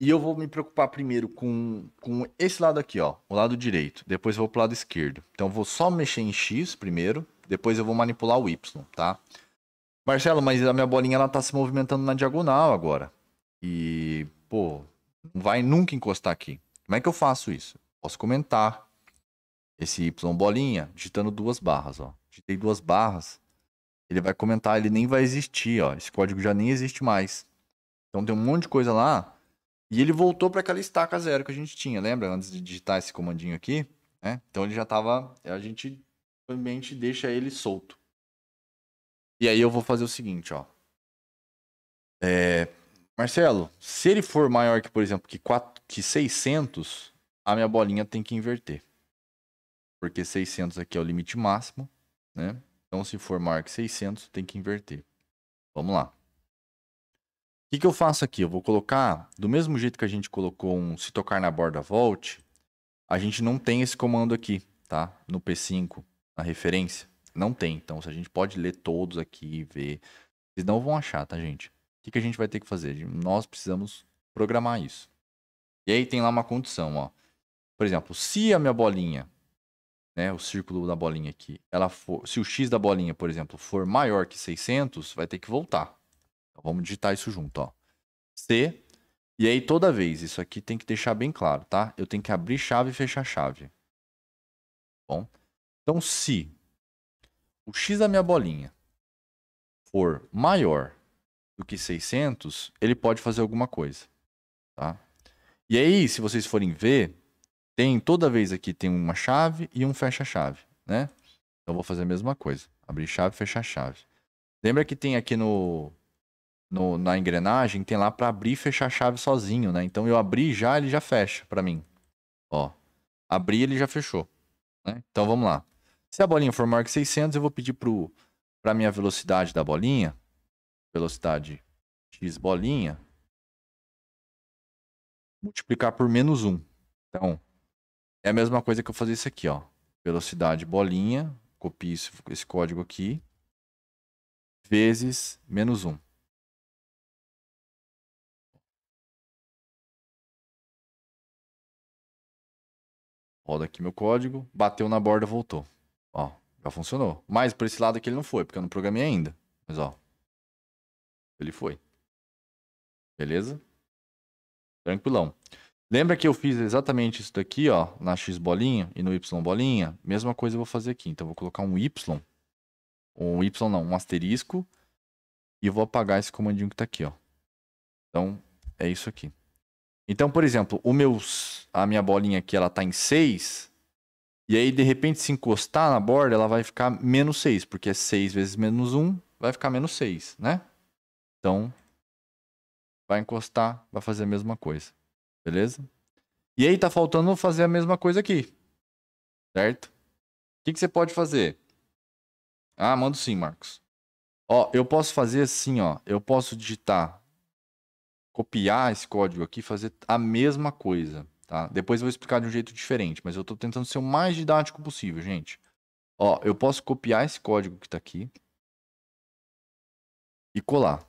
E eu vou me preocupar primeiro com, com esse lado aqui, ó, o lado direito. Depois eu vou pro lado esquerdo. Então eu vou só mexer em X primeiro, depois eu vou manipular o Y, tá? Marcelo, mas a minha bolinha ela tá se movimentando na diagonal agora. E, pô, não vai nunca encostar aqui. Como é que eu faço isso? Posso comentar esse Y bolinha digitando duas barras, ó tem duas barras, ele vai comentar, ele nem vai existir, ó. Esse código já nem existe mais. Então tem um monte de coisa lá. E ele voltou para aquela estaca zero que a gente tinha, lembra? Antes de digitar esse comandinho aqui, né? Então ele já tava. A gente realmente deixa ele solto. E aí eu vou fazer o seguinte, ó. É, Marcelo, se ele for maior que, por exemplo, que, 4, que 600, a minha bolinha tem que inverter. Porque 600 aqui é o limite máximo né? Então, se for maior que 600, tem que inverter. Vamos lá. O que, que eu faço aqui? Eu vou colocar, do mesmo jeito que a gente colocou um se tocar na borda volte, a gente não tem esse comando aqui, tá? No P5, na referência. Não tem. Então, se a gente pode ler todos aqui e ver. Vocês não vão achar, tá, gente? O que, que a gente vai ter que fazer? Nós precisamos programar isso. E aí tem lá uma condição, ó. Por exemplo, se a minha bolinha né, o círculo da bolinha aqui, ela for, se o x da bolinha, por exemplo, for maior que 600, vai ter que voltar. Então, vamos digitar isso junto, ó. C, e aí toda vez, isso aqui tem que deixar bem claro, tá? Eu tenho que abrir chave e fechar chave. Bom, então se o x da minha bolinha for maior do que 600, ele pode fazer alguma coisa, tá? E aí, se vocês forem ver, tem toda vez aqui tem uma chave e um fecha-chave, né? Então vou fazer a mesma coisa. Abrir chave, fechar chave. Lembra que tem aqui no, no na engrenagem, tem lá para abrir e fechar a chave sozinho, né? Então eu abri já, ele já fecha para mim. Ó, abri, ele já fechou. Né? Então vamos lá. Se a bolinha for maior que 600, eu vou pedir para a minha velocidade da bolinha, velocidade x bolinha, multiplicar por menos 1. Então, é a mesma coisa que eu fazer isso aqui, ó. Velocidade bolinha, copio esse, esse código aqui, vezes menos 1. Roda aqui meu código, bateu na borda, voltou. Ó, já funcionou. Mas por esse lado aqui ele não foi, porque eu não programei ainda. Mas ó, ele foi. Beleza? Tranquilão. Lembra que eu fiz exatamente isso daqui, ó, na x bolinha e no y bolinha? Mesma coisa eu vou fazer aqui. Então, eu vou colocar um y, um y não, um asterisco, e vou apagar esse comandinho que está aqui, ó. Então, é isso aqui. Então, por exemplo, o a minha bolinha aqui, ela tá em 6, e aí, de repente, se encostar na borda, ela vai ficar menos 6, porque é 6 vezes menos 1, vai ficar menos 6, né? Então, vai encostar, vai fazer a mesma coisa. Beleza? E aí tá faltando fazer a mesma coisa aqui. Certo? O que, que você pode fazer? Ah, mando sim, Marcos. Ó, eu posso fazer assim, ó. Eu posso digitar, copiar esse código aqui, fazer a mesma coisa, tá? Depois eu vou explicar de um jeito diferente, mas eu tô tentando ser o mais didático possível, gente. Ó, eu posso copiar esse código que tá aqui e colar.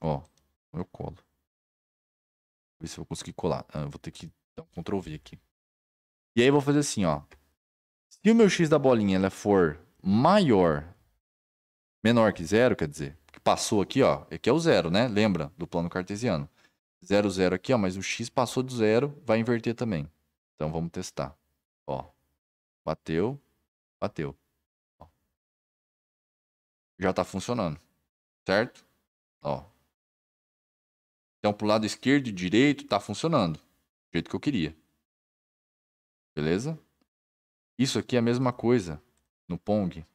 Ó, eu colo. Ver se eu vou conseguir colar. Ah, vou ter que dar um Ctrl V aqui. E aí eu vou fazer assim, ó. Se o meu x da bolinha ela for maior, menor que zero, quer dizer, que passou aqui, ó. Aqui é, é o zero, né? Lembra do plano cartesiano. Zero, zero aqui, ó. Mas o x passou do zero, vai inverter também. Então vamos testar. Ó. Bateu, bateu. Ó. Já tá funcionando. Certo? Ó, então, para o lado esquerdo e direito, está funcionando do jeito que eu queria. Beleza? Isso aqui é a mesma coisa no Pong.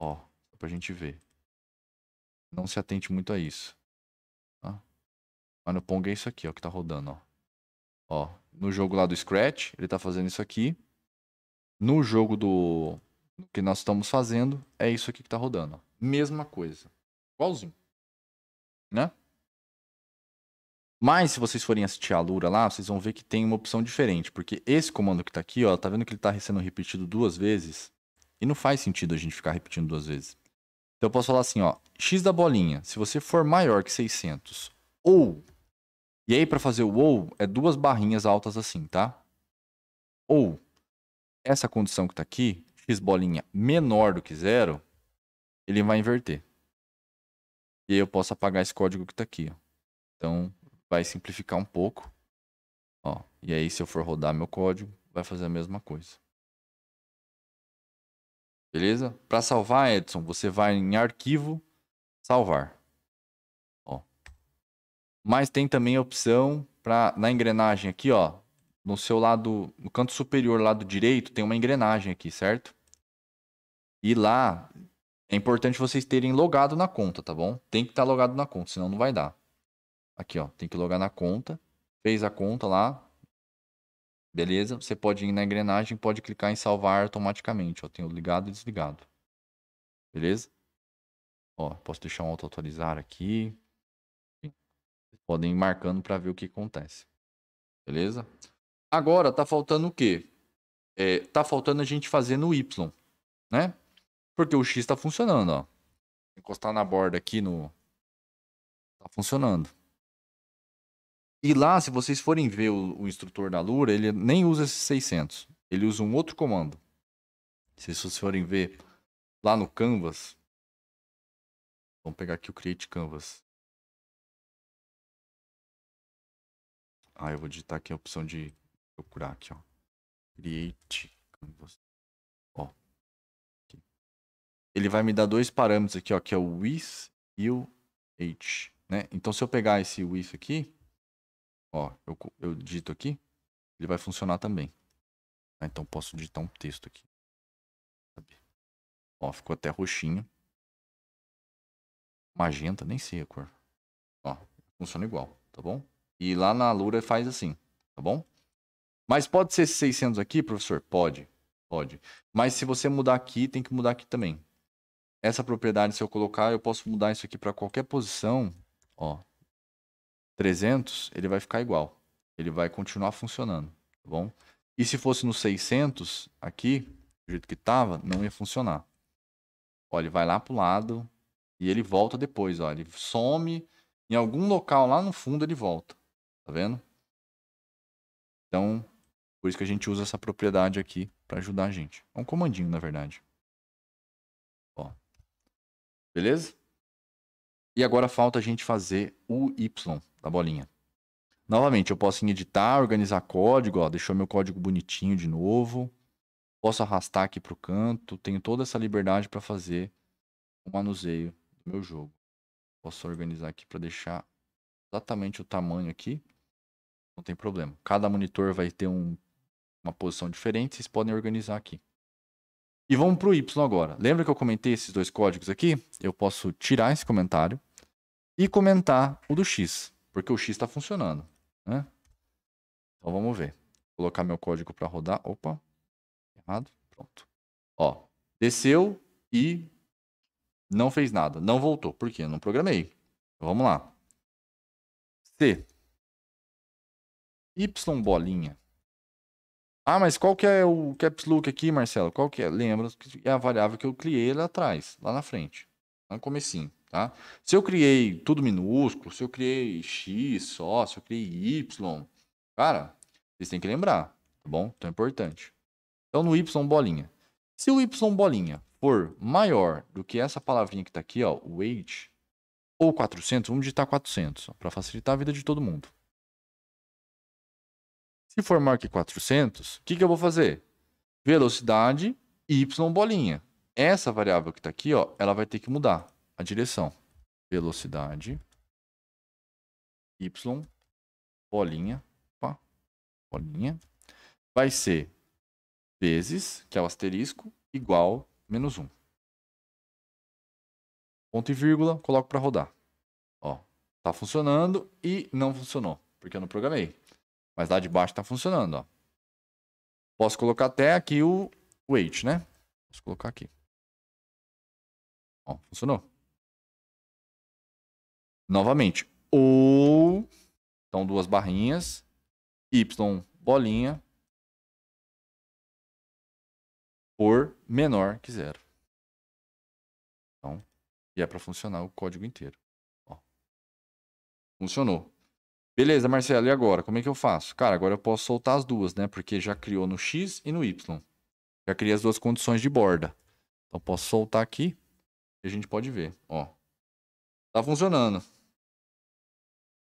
Ó, só para a gente ver. Não se atente muito a isso. Tá? Mas no Pong é isso aqui, ó, que está rodando. Ó. ó, no jogo lá do Scratch, ele está fazendo isso aqui. No jogo do que nós estamos fazendo, é isso aqui que está rodando. Ó. Mesma coisa. Igualzinho. Né? Mas se vocês forem assistir a Lura lá, vocês vão ver que tem uma opção diferente, porque esse comando que está aqui, ó, tá vendo que ele está sendo repetido duas vezes? E não faz sentido a gente ficar repetindo duas vezes. Então eu posso falar assim, ó, x da bolinha, se você for maior que 600 ou E aí para fazer o ou é duas barrinhas altas assim, tá? Ou essa condição que está aqui, x bolinha menor do que zero, ele vai inverter. E aí eu posso apagar esse código que está aqui, ó. Então, vai simplificar um pouco. Ó, e aí, se eu for rodar meu código, vai fazer a mesma coisa. Beleza? Para salvar, Edson, você vai em arquivo, salvar. Ó. Mas tem também a opção para na engrenagem aqui, ó, no seu lado, no canto superior lado direito, tem uma engrenagem aqui, certo? E lá é importante vocês terem logado na conta, tá bom? Tem que estar tá logado na conta, senão não vai dar. Aqui, ó, tem que logar na conta. Fez a conta lá. Beleza? Você pode ir na engrenagem, pode clicar em salvar automaticamente, ó, tem o ligado e desligado. Beleza? Ó, posso deixar um auto atualizar aqui. podem ir marcando para ver o que acontece. Beleza? Agora tá faltando o quê? É, tá faltando a gente fazer no Y, né? Porque o X está funcionando, ó. Encostar na borda aqui no tá funcionando. E lá, se vocês forem ver o, o instrutor da Lura, ele nem usa esses 600. Ele usa um outro comando. Se vocês forem ver lá no Canvas, vamos pegar aqui o Create Canvas. Ah, eu vou digitar aqui a opção de procurar aqui, ó. Create Canvas. Ó. Aqui. Ele vai me dar dois parâmetros aqui, ó, que é o with e o h, né? Então se eu pegar esse with aqui, Ó, eu, eu digito aqui, ele vai funcionar também. Ah, então posso digitar um texto aqui. Ó, ficou até roxinho. Magenta, nem sei a cor. Ó, funciona igual, tá bom? E lá na Lura faz assim, tá bom? Mas pode ser 600 aqui, professor? Pode, pode. Mas se você mudar aqui, tem que mudar aqui também. Essa propriedade, se eu colocar, eu posso mudar isso aqui para qualquer posição. Ó, 300, ele vai ficar igual. Ele vai continuar funcionando, tá bom? E se fosse no 600, aqui, do jeito que estava, não ia funcionar. Ó, ele vai lá para o lado e ele volta depois, ó. Ele some, em algum local lá no fundo ele volta, tá vendo? Então, por isso que a gente usa essa propriedade aqui para ajudar a gente. É um comandinho, na verdade. Ó. Beleza? E agora falta a gente fazer o Y da bolinha. Novamente, eu posso editar, organizar código, ó, deixou meu código bonitinho de novo. Posso arrastar aqui para o canto, tenho toda essa liberdade para fazer o manuseio do meu jogo. Posso organizar aqui para deixar exatamente o tamanho aqui, não tem problema. Cada monitor vai ter um, uma posição diferente, vocês podem organizar aqui. E vamos para o Y agora. Lembra que eu comentei esses dois códigos aqui? Eu posso tirar esse comentário e comentar o do X. Porque o X está funcionando, né? Então vamos ver. Vou colocar meu código para rodar. Opa, errado. Pronto. Ó, desceu e não fez nada. Não voltou. Por quê? Eu não programei. Então, vamos lá. C. Y bolinha. Ah, mas qual que é o caps look aqui, Marcelo? Qual que é? Lembra que é a variável que eu criei lá atrás, lá na frente, lá no comecinho. Tá? Se eu criei tudo minúsculo, se eu criei X só, se eu criei Y, cara, vocês têm que lembrar, tá bom? Então é importante. Então no Y bolinha. Se o Y bolinha for maior do que essa palavrinha que está aqui, ó, weight, ou 400, vamos digitar 400, para facilitar a vida de todo mundo. Se for maior que 400, o que, que eu vou fazer? Velocidade y bolinha. Essa variável que está aqui, ó, ela vai ter que mudar a direção. Velocidade. Y. Bolinha. Opa, bolinha. Vai ser vezes, que é o asterisco, igual menos 1. Ponto e vírgula, coloco para rodar. Ó, tá funcionando e não funcionou, porque eu não programei. Mas lá de baixo está funcionando, ó. Posso colocar até aqui o weight, né? Posso colocar aqui. Ó, funcionou novamente. Ou, então duas barrinhas, Y bolinha por menor que zero. Então, e é para funcionar o código inteiro. Ó. Funcionou. Beleza, Marcelo, e agora? Como é que eu faço? Cara, agora eu posso soltar as duas, né? Porque já criou no X e no Y. Já criei as duas condições de borda. Então, posso soltar aqui e a gente pode ver. Ó. Tá funcionando.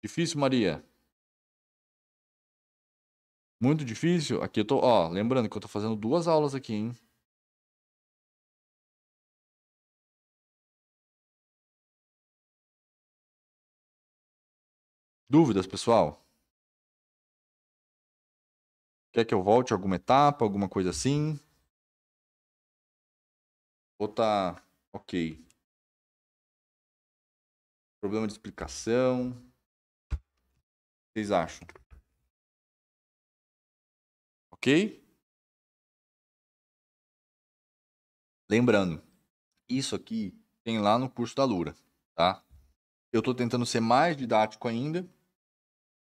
Difícil, Maria. Muito difícil? Aqui eu tô, ó, lembrando que eu tô fazendo duas aulas aqui, hein? Dúvidas, pessoal? Quer que eu volte alguma etapa, alguma coisa assim? Ou tá ok? Problema de explicação. Vocês acham? Ok? Lembrando, isso aqui tem lá no curso da Lura, tá? Eu estou tentando ser mais didático ainda,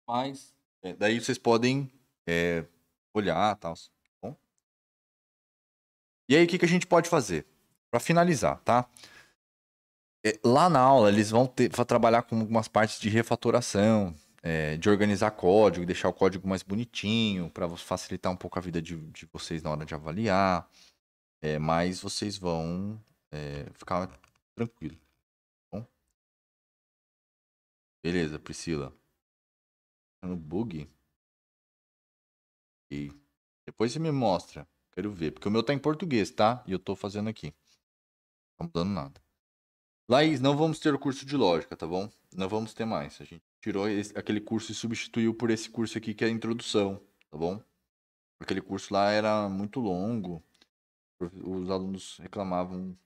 mas é, daí vocês podem é, olhar tal. Tá bom? E aí, o que, que a gente pode fazer? Para finalizar, tá? É, lá na aula, eles vão ter, trabalhar com algumas partes de refatoração, é, de organizar código, deixar o código mais bonitinho, para facilitar um pouco a vida de, de vocês na hora de avaliar. É, mas vocês vão é, ficar tranquilo. Tá bom? Beleza, Priscila. Tá no bug. E depois você me mostra. Quero ver. Porque o meu tá em português, tá? E eu tô fazendo aqui. Não tá mudando nada. Laís, não vamos ter o curso de lógica, tá bom? Não vamos ter mais. A gente tirou esse, aquele curso e substituiu por esse curso aqui que é a introdução, tá bom? Aquele curso lá era muito longo, os alunos reclamavam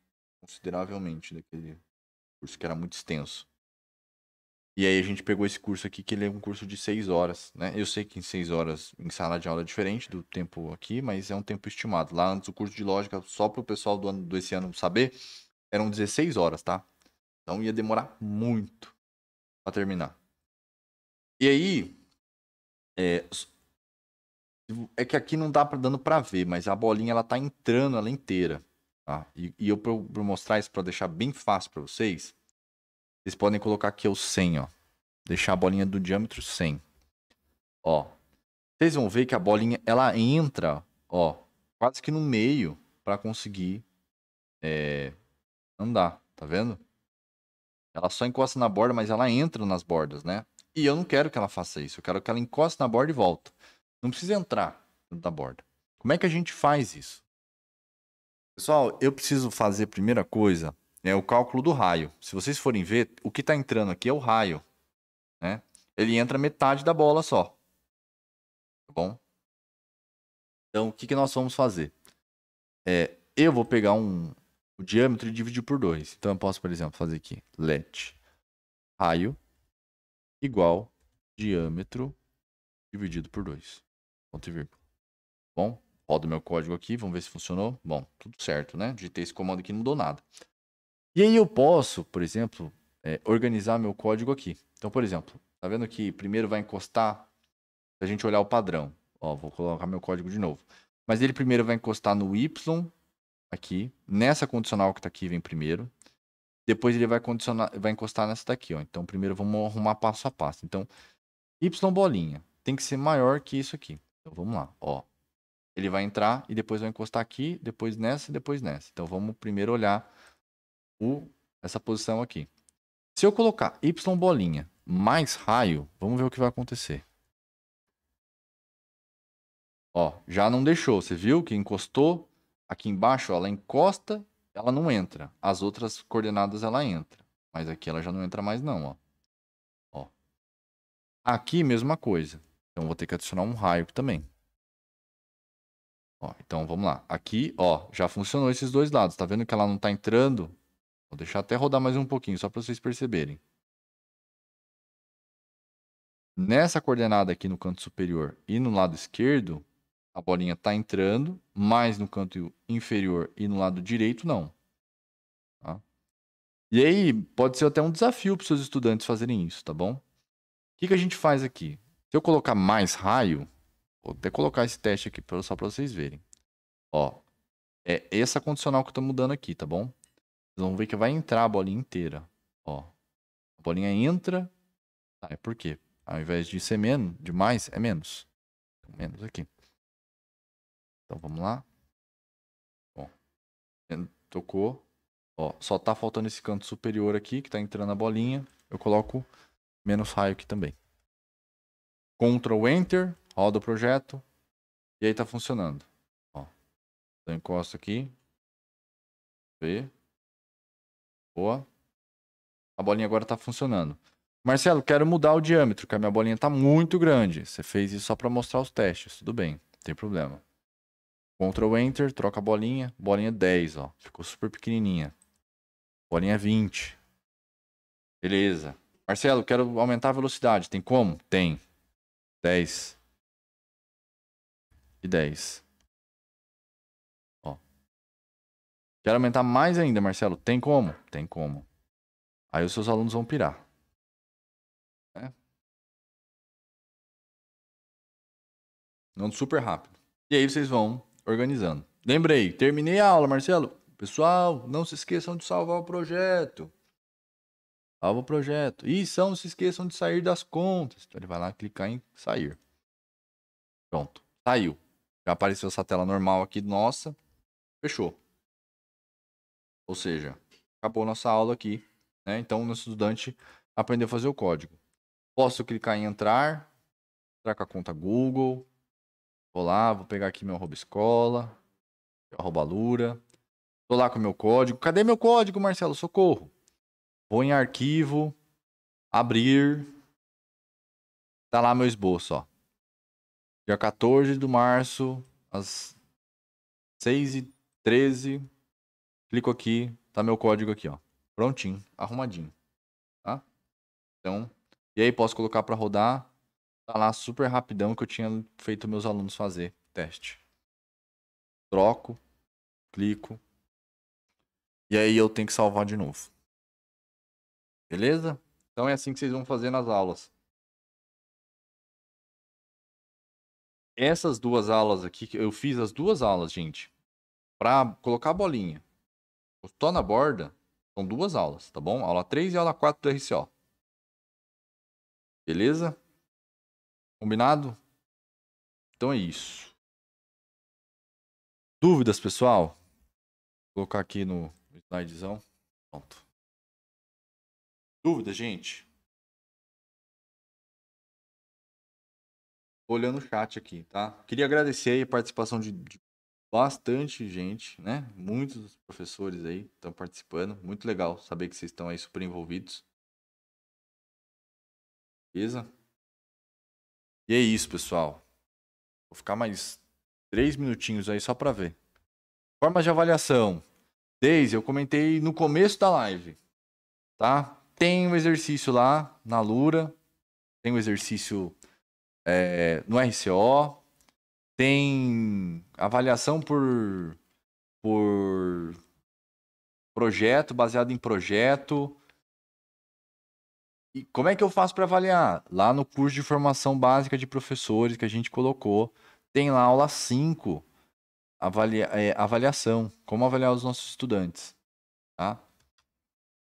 consideravelmente daquele curso que era muito extenso. E aí a gente pegou esse curso aqui, que ele é um curso de seis horas, né? Eu sei que em seis horas em sala de aula é diferente do tempo aqui, mas é um tempo estimado. Lá antes o curso de lógica, só para o pessoal do ano, desse ano saber, eram 16 horas, tá? Então ia demorar muito para terminar. E aí. É, é que aqui não dá pra, dando pra ver, mas a bolinha ela tá entrando ela inteira. Tá? E, e eu pra, pra mostrar isso pra deixar bem fácil pra vocês. Vocês podem colocar aqui é o 100, ó. Deixar a bolinha do diâmetro 100. Ó. Vocês vão ver que a bolinha, ela entra, ó. Quase que no meio para conseguir é, andar. Tá vendo? Ela só encosta na borda, mas ela entra nas bordas, né? E eu não quero que ela faça isso. Eu quero que ela encoste na borda e volta. Não precisa entrar da borda. Como é que a gente faz isso? Pessoal, eu preciso fazer primeira coisa é o cálculo do raio. Se vocês forem ver, o que está entrando aqui é o raio. Né? Ele entra metade da bola só. Tá bom? Então, o que, que nós vamos fazer? É, eu vou pegar um, o diâmetro e dividir por 2. Então, eu posso, por exemplo, fazer aqui let raio igual diâmetro dividido por 2. Ponto e vírgula. Bom, roda o meu código aqui, vamos ver se funcionou. Bom, tudo certo, né? Digitei esse comando aqui, não mudou nada. E aí eu posso, por exemplo, é, organizar meu código aqui. Então, por exemplo, tá vendo que primeiro vai encostar, se a gente olhar o padrão. Ó, vou colocar meu código de novo. Mas ele primeiro vai encostar no Y aqui, nessa condicional que está aqui vem primeiro. Depois ele vai condicionar, vai encostar nessa daqui, ó. Então primeiro vamos arrumar passo a passo. Então y bolinha tem que ser maior que isso aqui. Então vamos lá, ó. Ele vai entrar e depois vai encostar aqui, depois nessa e depois nessa. Então vamos primeiro olhar o essa posição aqui. Se eu colocar y bolinha mais raio, vamos ver o que vai acontecer. Ó, já não deixou, você viu que encostou aqui embaixo, ó, ela encosta ela não entra. As outras coordenadas ela entra. Mas aqui ela já não entra mais não, ó. ó. Aqui, mesma coisa. Então, vou ter que adicionar um raio também. Ó, então, vamos lá. Aqui, ó, já funcionou esses dois lados. Tá vendo que ela não tá entrando? Vou deixar até rodar mais um pouquinho, só para vocês perceberem. Nessa coordenada aqui no canto superior e no lado esquerdo, a bolinha está entrando, mas no canto inferior e no lado direito não. Tá? E aí pode ser até um desafio para os seus estudantes fazerem isso, tá bom? O que, que a gente faz aqui? Se eu colocar mais raio, vou até colocar esse teste aqui só para vocês verem. Ó, é essa condicional que eu estou mudando aqui, tá bom? Vocês vão ver que vai entrar a bolinha inteira. Ó, a bolinha entra, sai. Tá, é por quê? Ao invés de ser menos, de mais, é menos. Então, menos aqui. Então vamos lá. Bom, tocou. Ó, só tá faltando esse canto superior aqui, que tá entrando a bolinha. Eu coloco menos raio aqui também. Ctrl Enter, roda o projeto. E aí tá funcionando. Ó, eu encosto aqui. Vê. Boa. A bolinha agora tá funcionando. Marcelo, quero mudar o diâmetro, que a minha bolinha tá muito grande. Você fez isso só para mostrar os testes. Tudo bem, não tem problema. Ctrl Enter, troca a bolinha. Bolinha 10, ó. Ficou super pequenininha. Bolinha 20. Beleza. Marcelo, quero aumentar a velocidade. Tem como? Tem. 10. E 10. Ó. Quero aumentar mais ainda, Marcelo. Tem como? Tem como. Aí os seus alunos vão pirar. É. Né? Não super rápido. E aí vocês vão organizando. Lembrei, terminei a aula, Marcelo. Pessoal, não se esqueçam de salvar o projeto. Salva o projeto. E não se esqueçam de sair das contas. Então ele vai lá clicar em sair. Pronto, saiu. Já apareceu essa tela normal aqui, nossa. Fechou. Ou seja, acabou nossa aula aqui. Né? Então, o nosso estudante aprendeu a fazer o código. Posso clicar em entrar, entrar com a conta Google, Vou lá, vou pegar aqui meu arroba escola, arroba lura. Tô lá com meu código. Cadê meu código, Marcelo? Socorro. Vou em arquivo, abrir. Tá lá meu esboço, ó. Dia 14 de março, às 6 e 13 Clico aqui, tá meu código aqui, ó. Prontinho, arrumadinho. Tá? Então, e aí posso colocar para rodar lá super rapidão que eu tinha feito meus alunos fazer teste. Troco, clico. E aí eu tenho que salvar de novo. Beleza? Então é assim que vocês vão fazer nas aulas. Essas duas aulas aqui, eu fiz as duas aulas, gente, para colocar a bolinha. estou na borda, são duas aulas, tá bom? Aula 3 e aula 4 do RCO. Beleza? Combinado? Então é isso. Dúvidas, pessoal? Vou colocar aqui no slidezão. Pronto. Dúvida, gente? olhando o chat aqui, tá? Queria agradecer a participação de, de bastante gente, né? Muitos professores aí estão participando. Muito legal saber que vocês estão aí super envolvidos. Beleza? E é isso, pessoal. Vou ficar mais três minutinhos aí só para ver. Formas de avaliação. Desde eu comentei no começo da live, tá? Tem um exercício lá na Lura, tem um exercício é, no RCO, tem avaliação por por projeto, baseado em projeto, e como é que eu faço para avaliar? Lá no curso de formação básica de professores que a gente colocou, tem lá aula 5, avalia, é, avaliação, como avaliar os nossos estudantes, tá?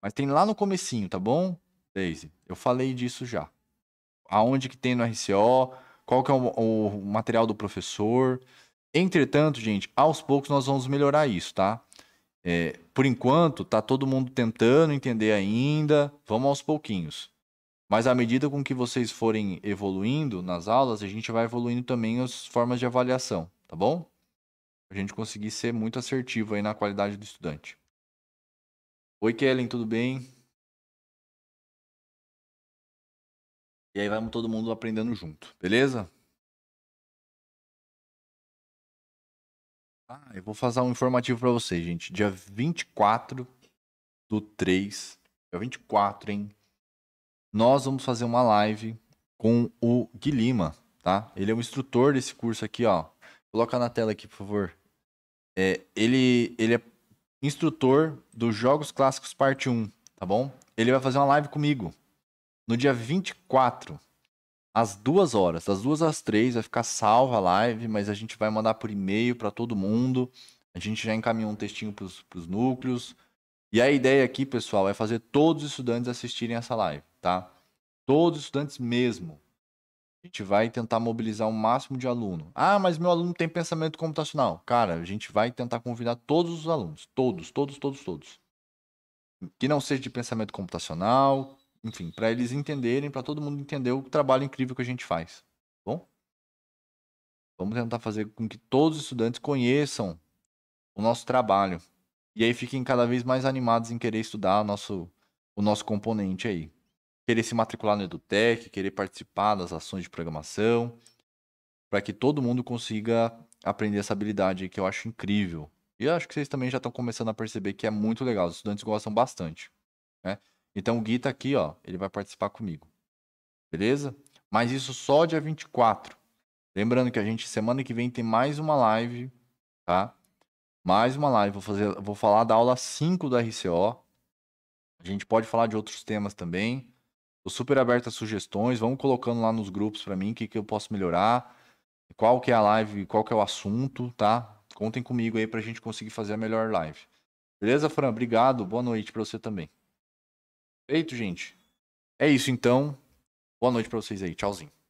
Mas tem lá no comecinho, tá bom, Daisy? Eu falei disso já. Aonde que tem no RCO, qual que é o, o material do professor. Entretanto, gente, aos poucos nós vamos melhorar isso, tá? É, por enquanto, tá todo mundo tentando entender ainda. Vamos aos pouquinhos. Mas à medida com que vocês forem evoluindo nas aulas, a gente vai evoluindo também as formas de avaliação, tá bom? A gente conseguir ser muito assertivo aí na qualidade do estudante. Oi, Kellen, tudo bem? E aí vamos todo mundo aprendendo junto, beleza? Ah, eu vou fazer um informativo para vocês, gente. Dia 24 do 3. Dia 24, hein? nós vamos fazer uma live com o Guilima, tá? Ele é o instrutor desse curso aqui, ó. Coloca na tela aqui, por favor. É, ele, ele é instrutor dos Jogos Clássicos Parte 1, tá bom? Ele vai fazer uma live comigo no dia 24, às duas horas, das duas às três, vai ficar salva a live, mas a gente vai mandar por e-mail para todo mundo. A gente já encaminhou um textinho para os núcleos. E a ideia aqui, pessoal, é fazer todos os estudantes assistirem essa live tá? Todos os estudantes mesmo. A gente vai tentar mobilizar o máximo de aluno. Ah, mas meu aluno tem pensamento computacional. Cara, a gente vai tentar convidar todos os alunos. Todos, todos, todos, todos. Que não seja de pensamento computacional, enfim, para eles entenderem, para todo mundo entender o trabalho incrível que a gente faz. Bom? Vamos tentar fazer com que todos os estudantes conheçam o nosso trabalho. E aí fiquem cada vez mais animados em querer estudar o nosso, o nosso componente aí querer se matricular no EduTech, querer participar das ações de programação, para que todo mundo consiga aprender essa habilidade que eu acho incrível. E eu acho que vocês também já estão começando a perceber que é muito legal, os estudantes gostam bastante, né? Então o Gui está aqui, ó, ele vai participar comigo. Beleza? Mas isso só dia 24. Lembrando que a gente semana que vem tem mais uma live, tá? Mais uma live, vou fazer, vou falar da aula 5 do RCO. A gente pode falar de outros temas também, Tô super aberto a sugestões, vamos colocando lá nos grupos para mim o que, que eu posso melhorar, qual que é a live, qual que é o assunto, tá? Contem comigo aí pra gente conseguir fazer a melhor live. Beleza, Fran? Obrigado, boa noite para você também. Feito, gente. É isso então. Boa noite para vocês aí. Tchauzinho.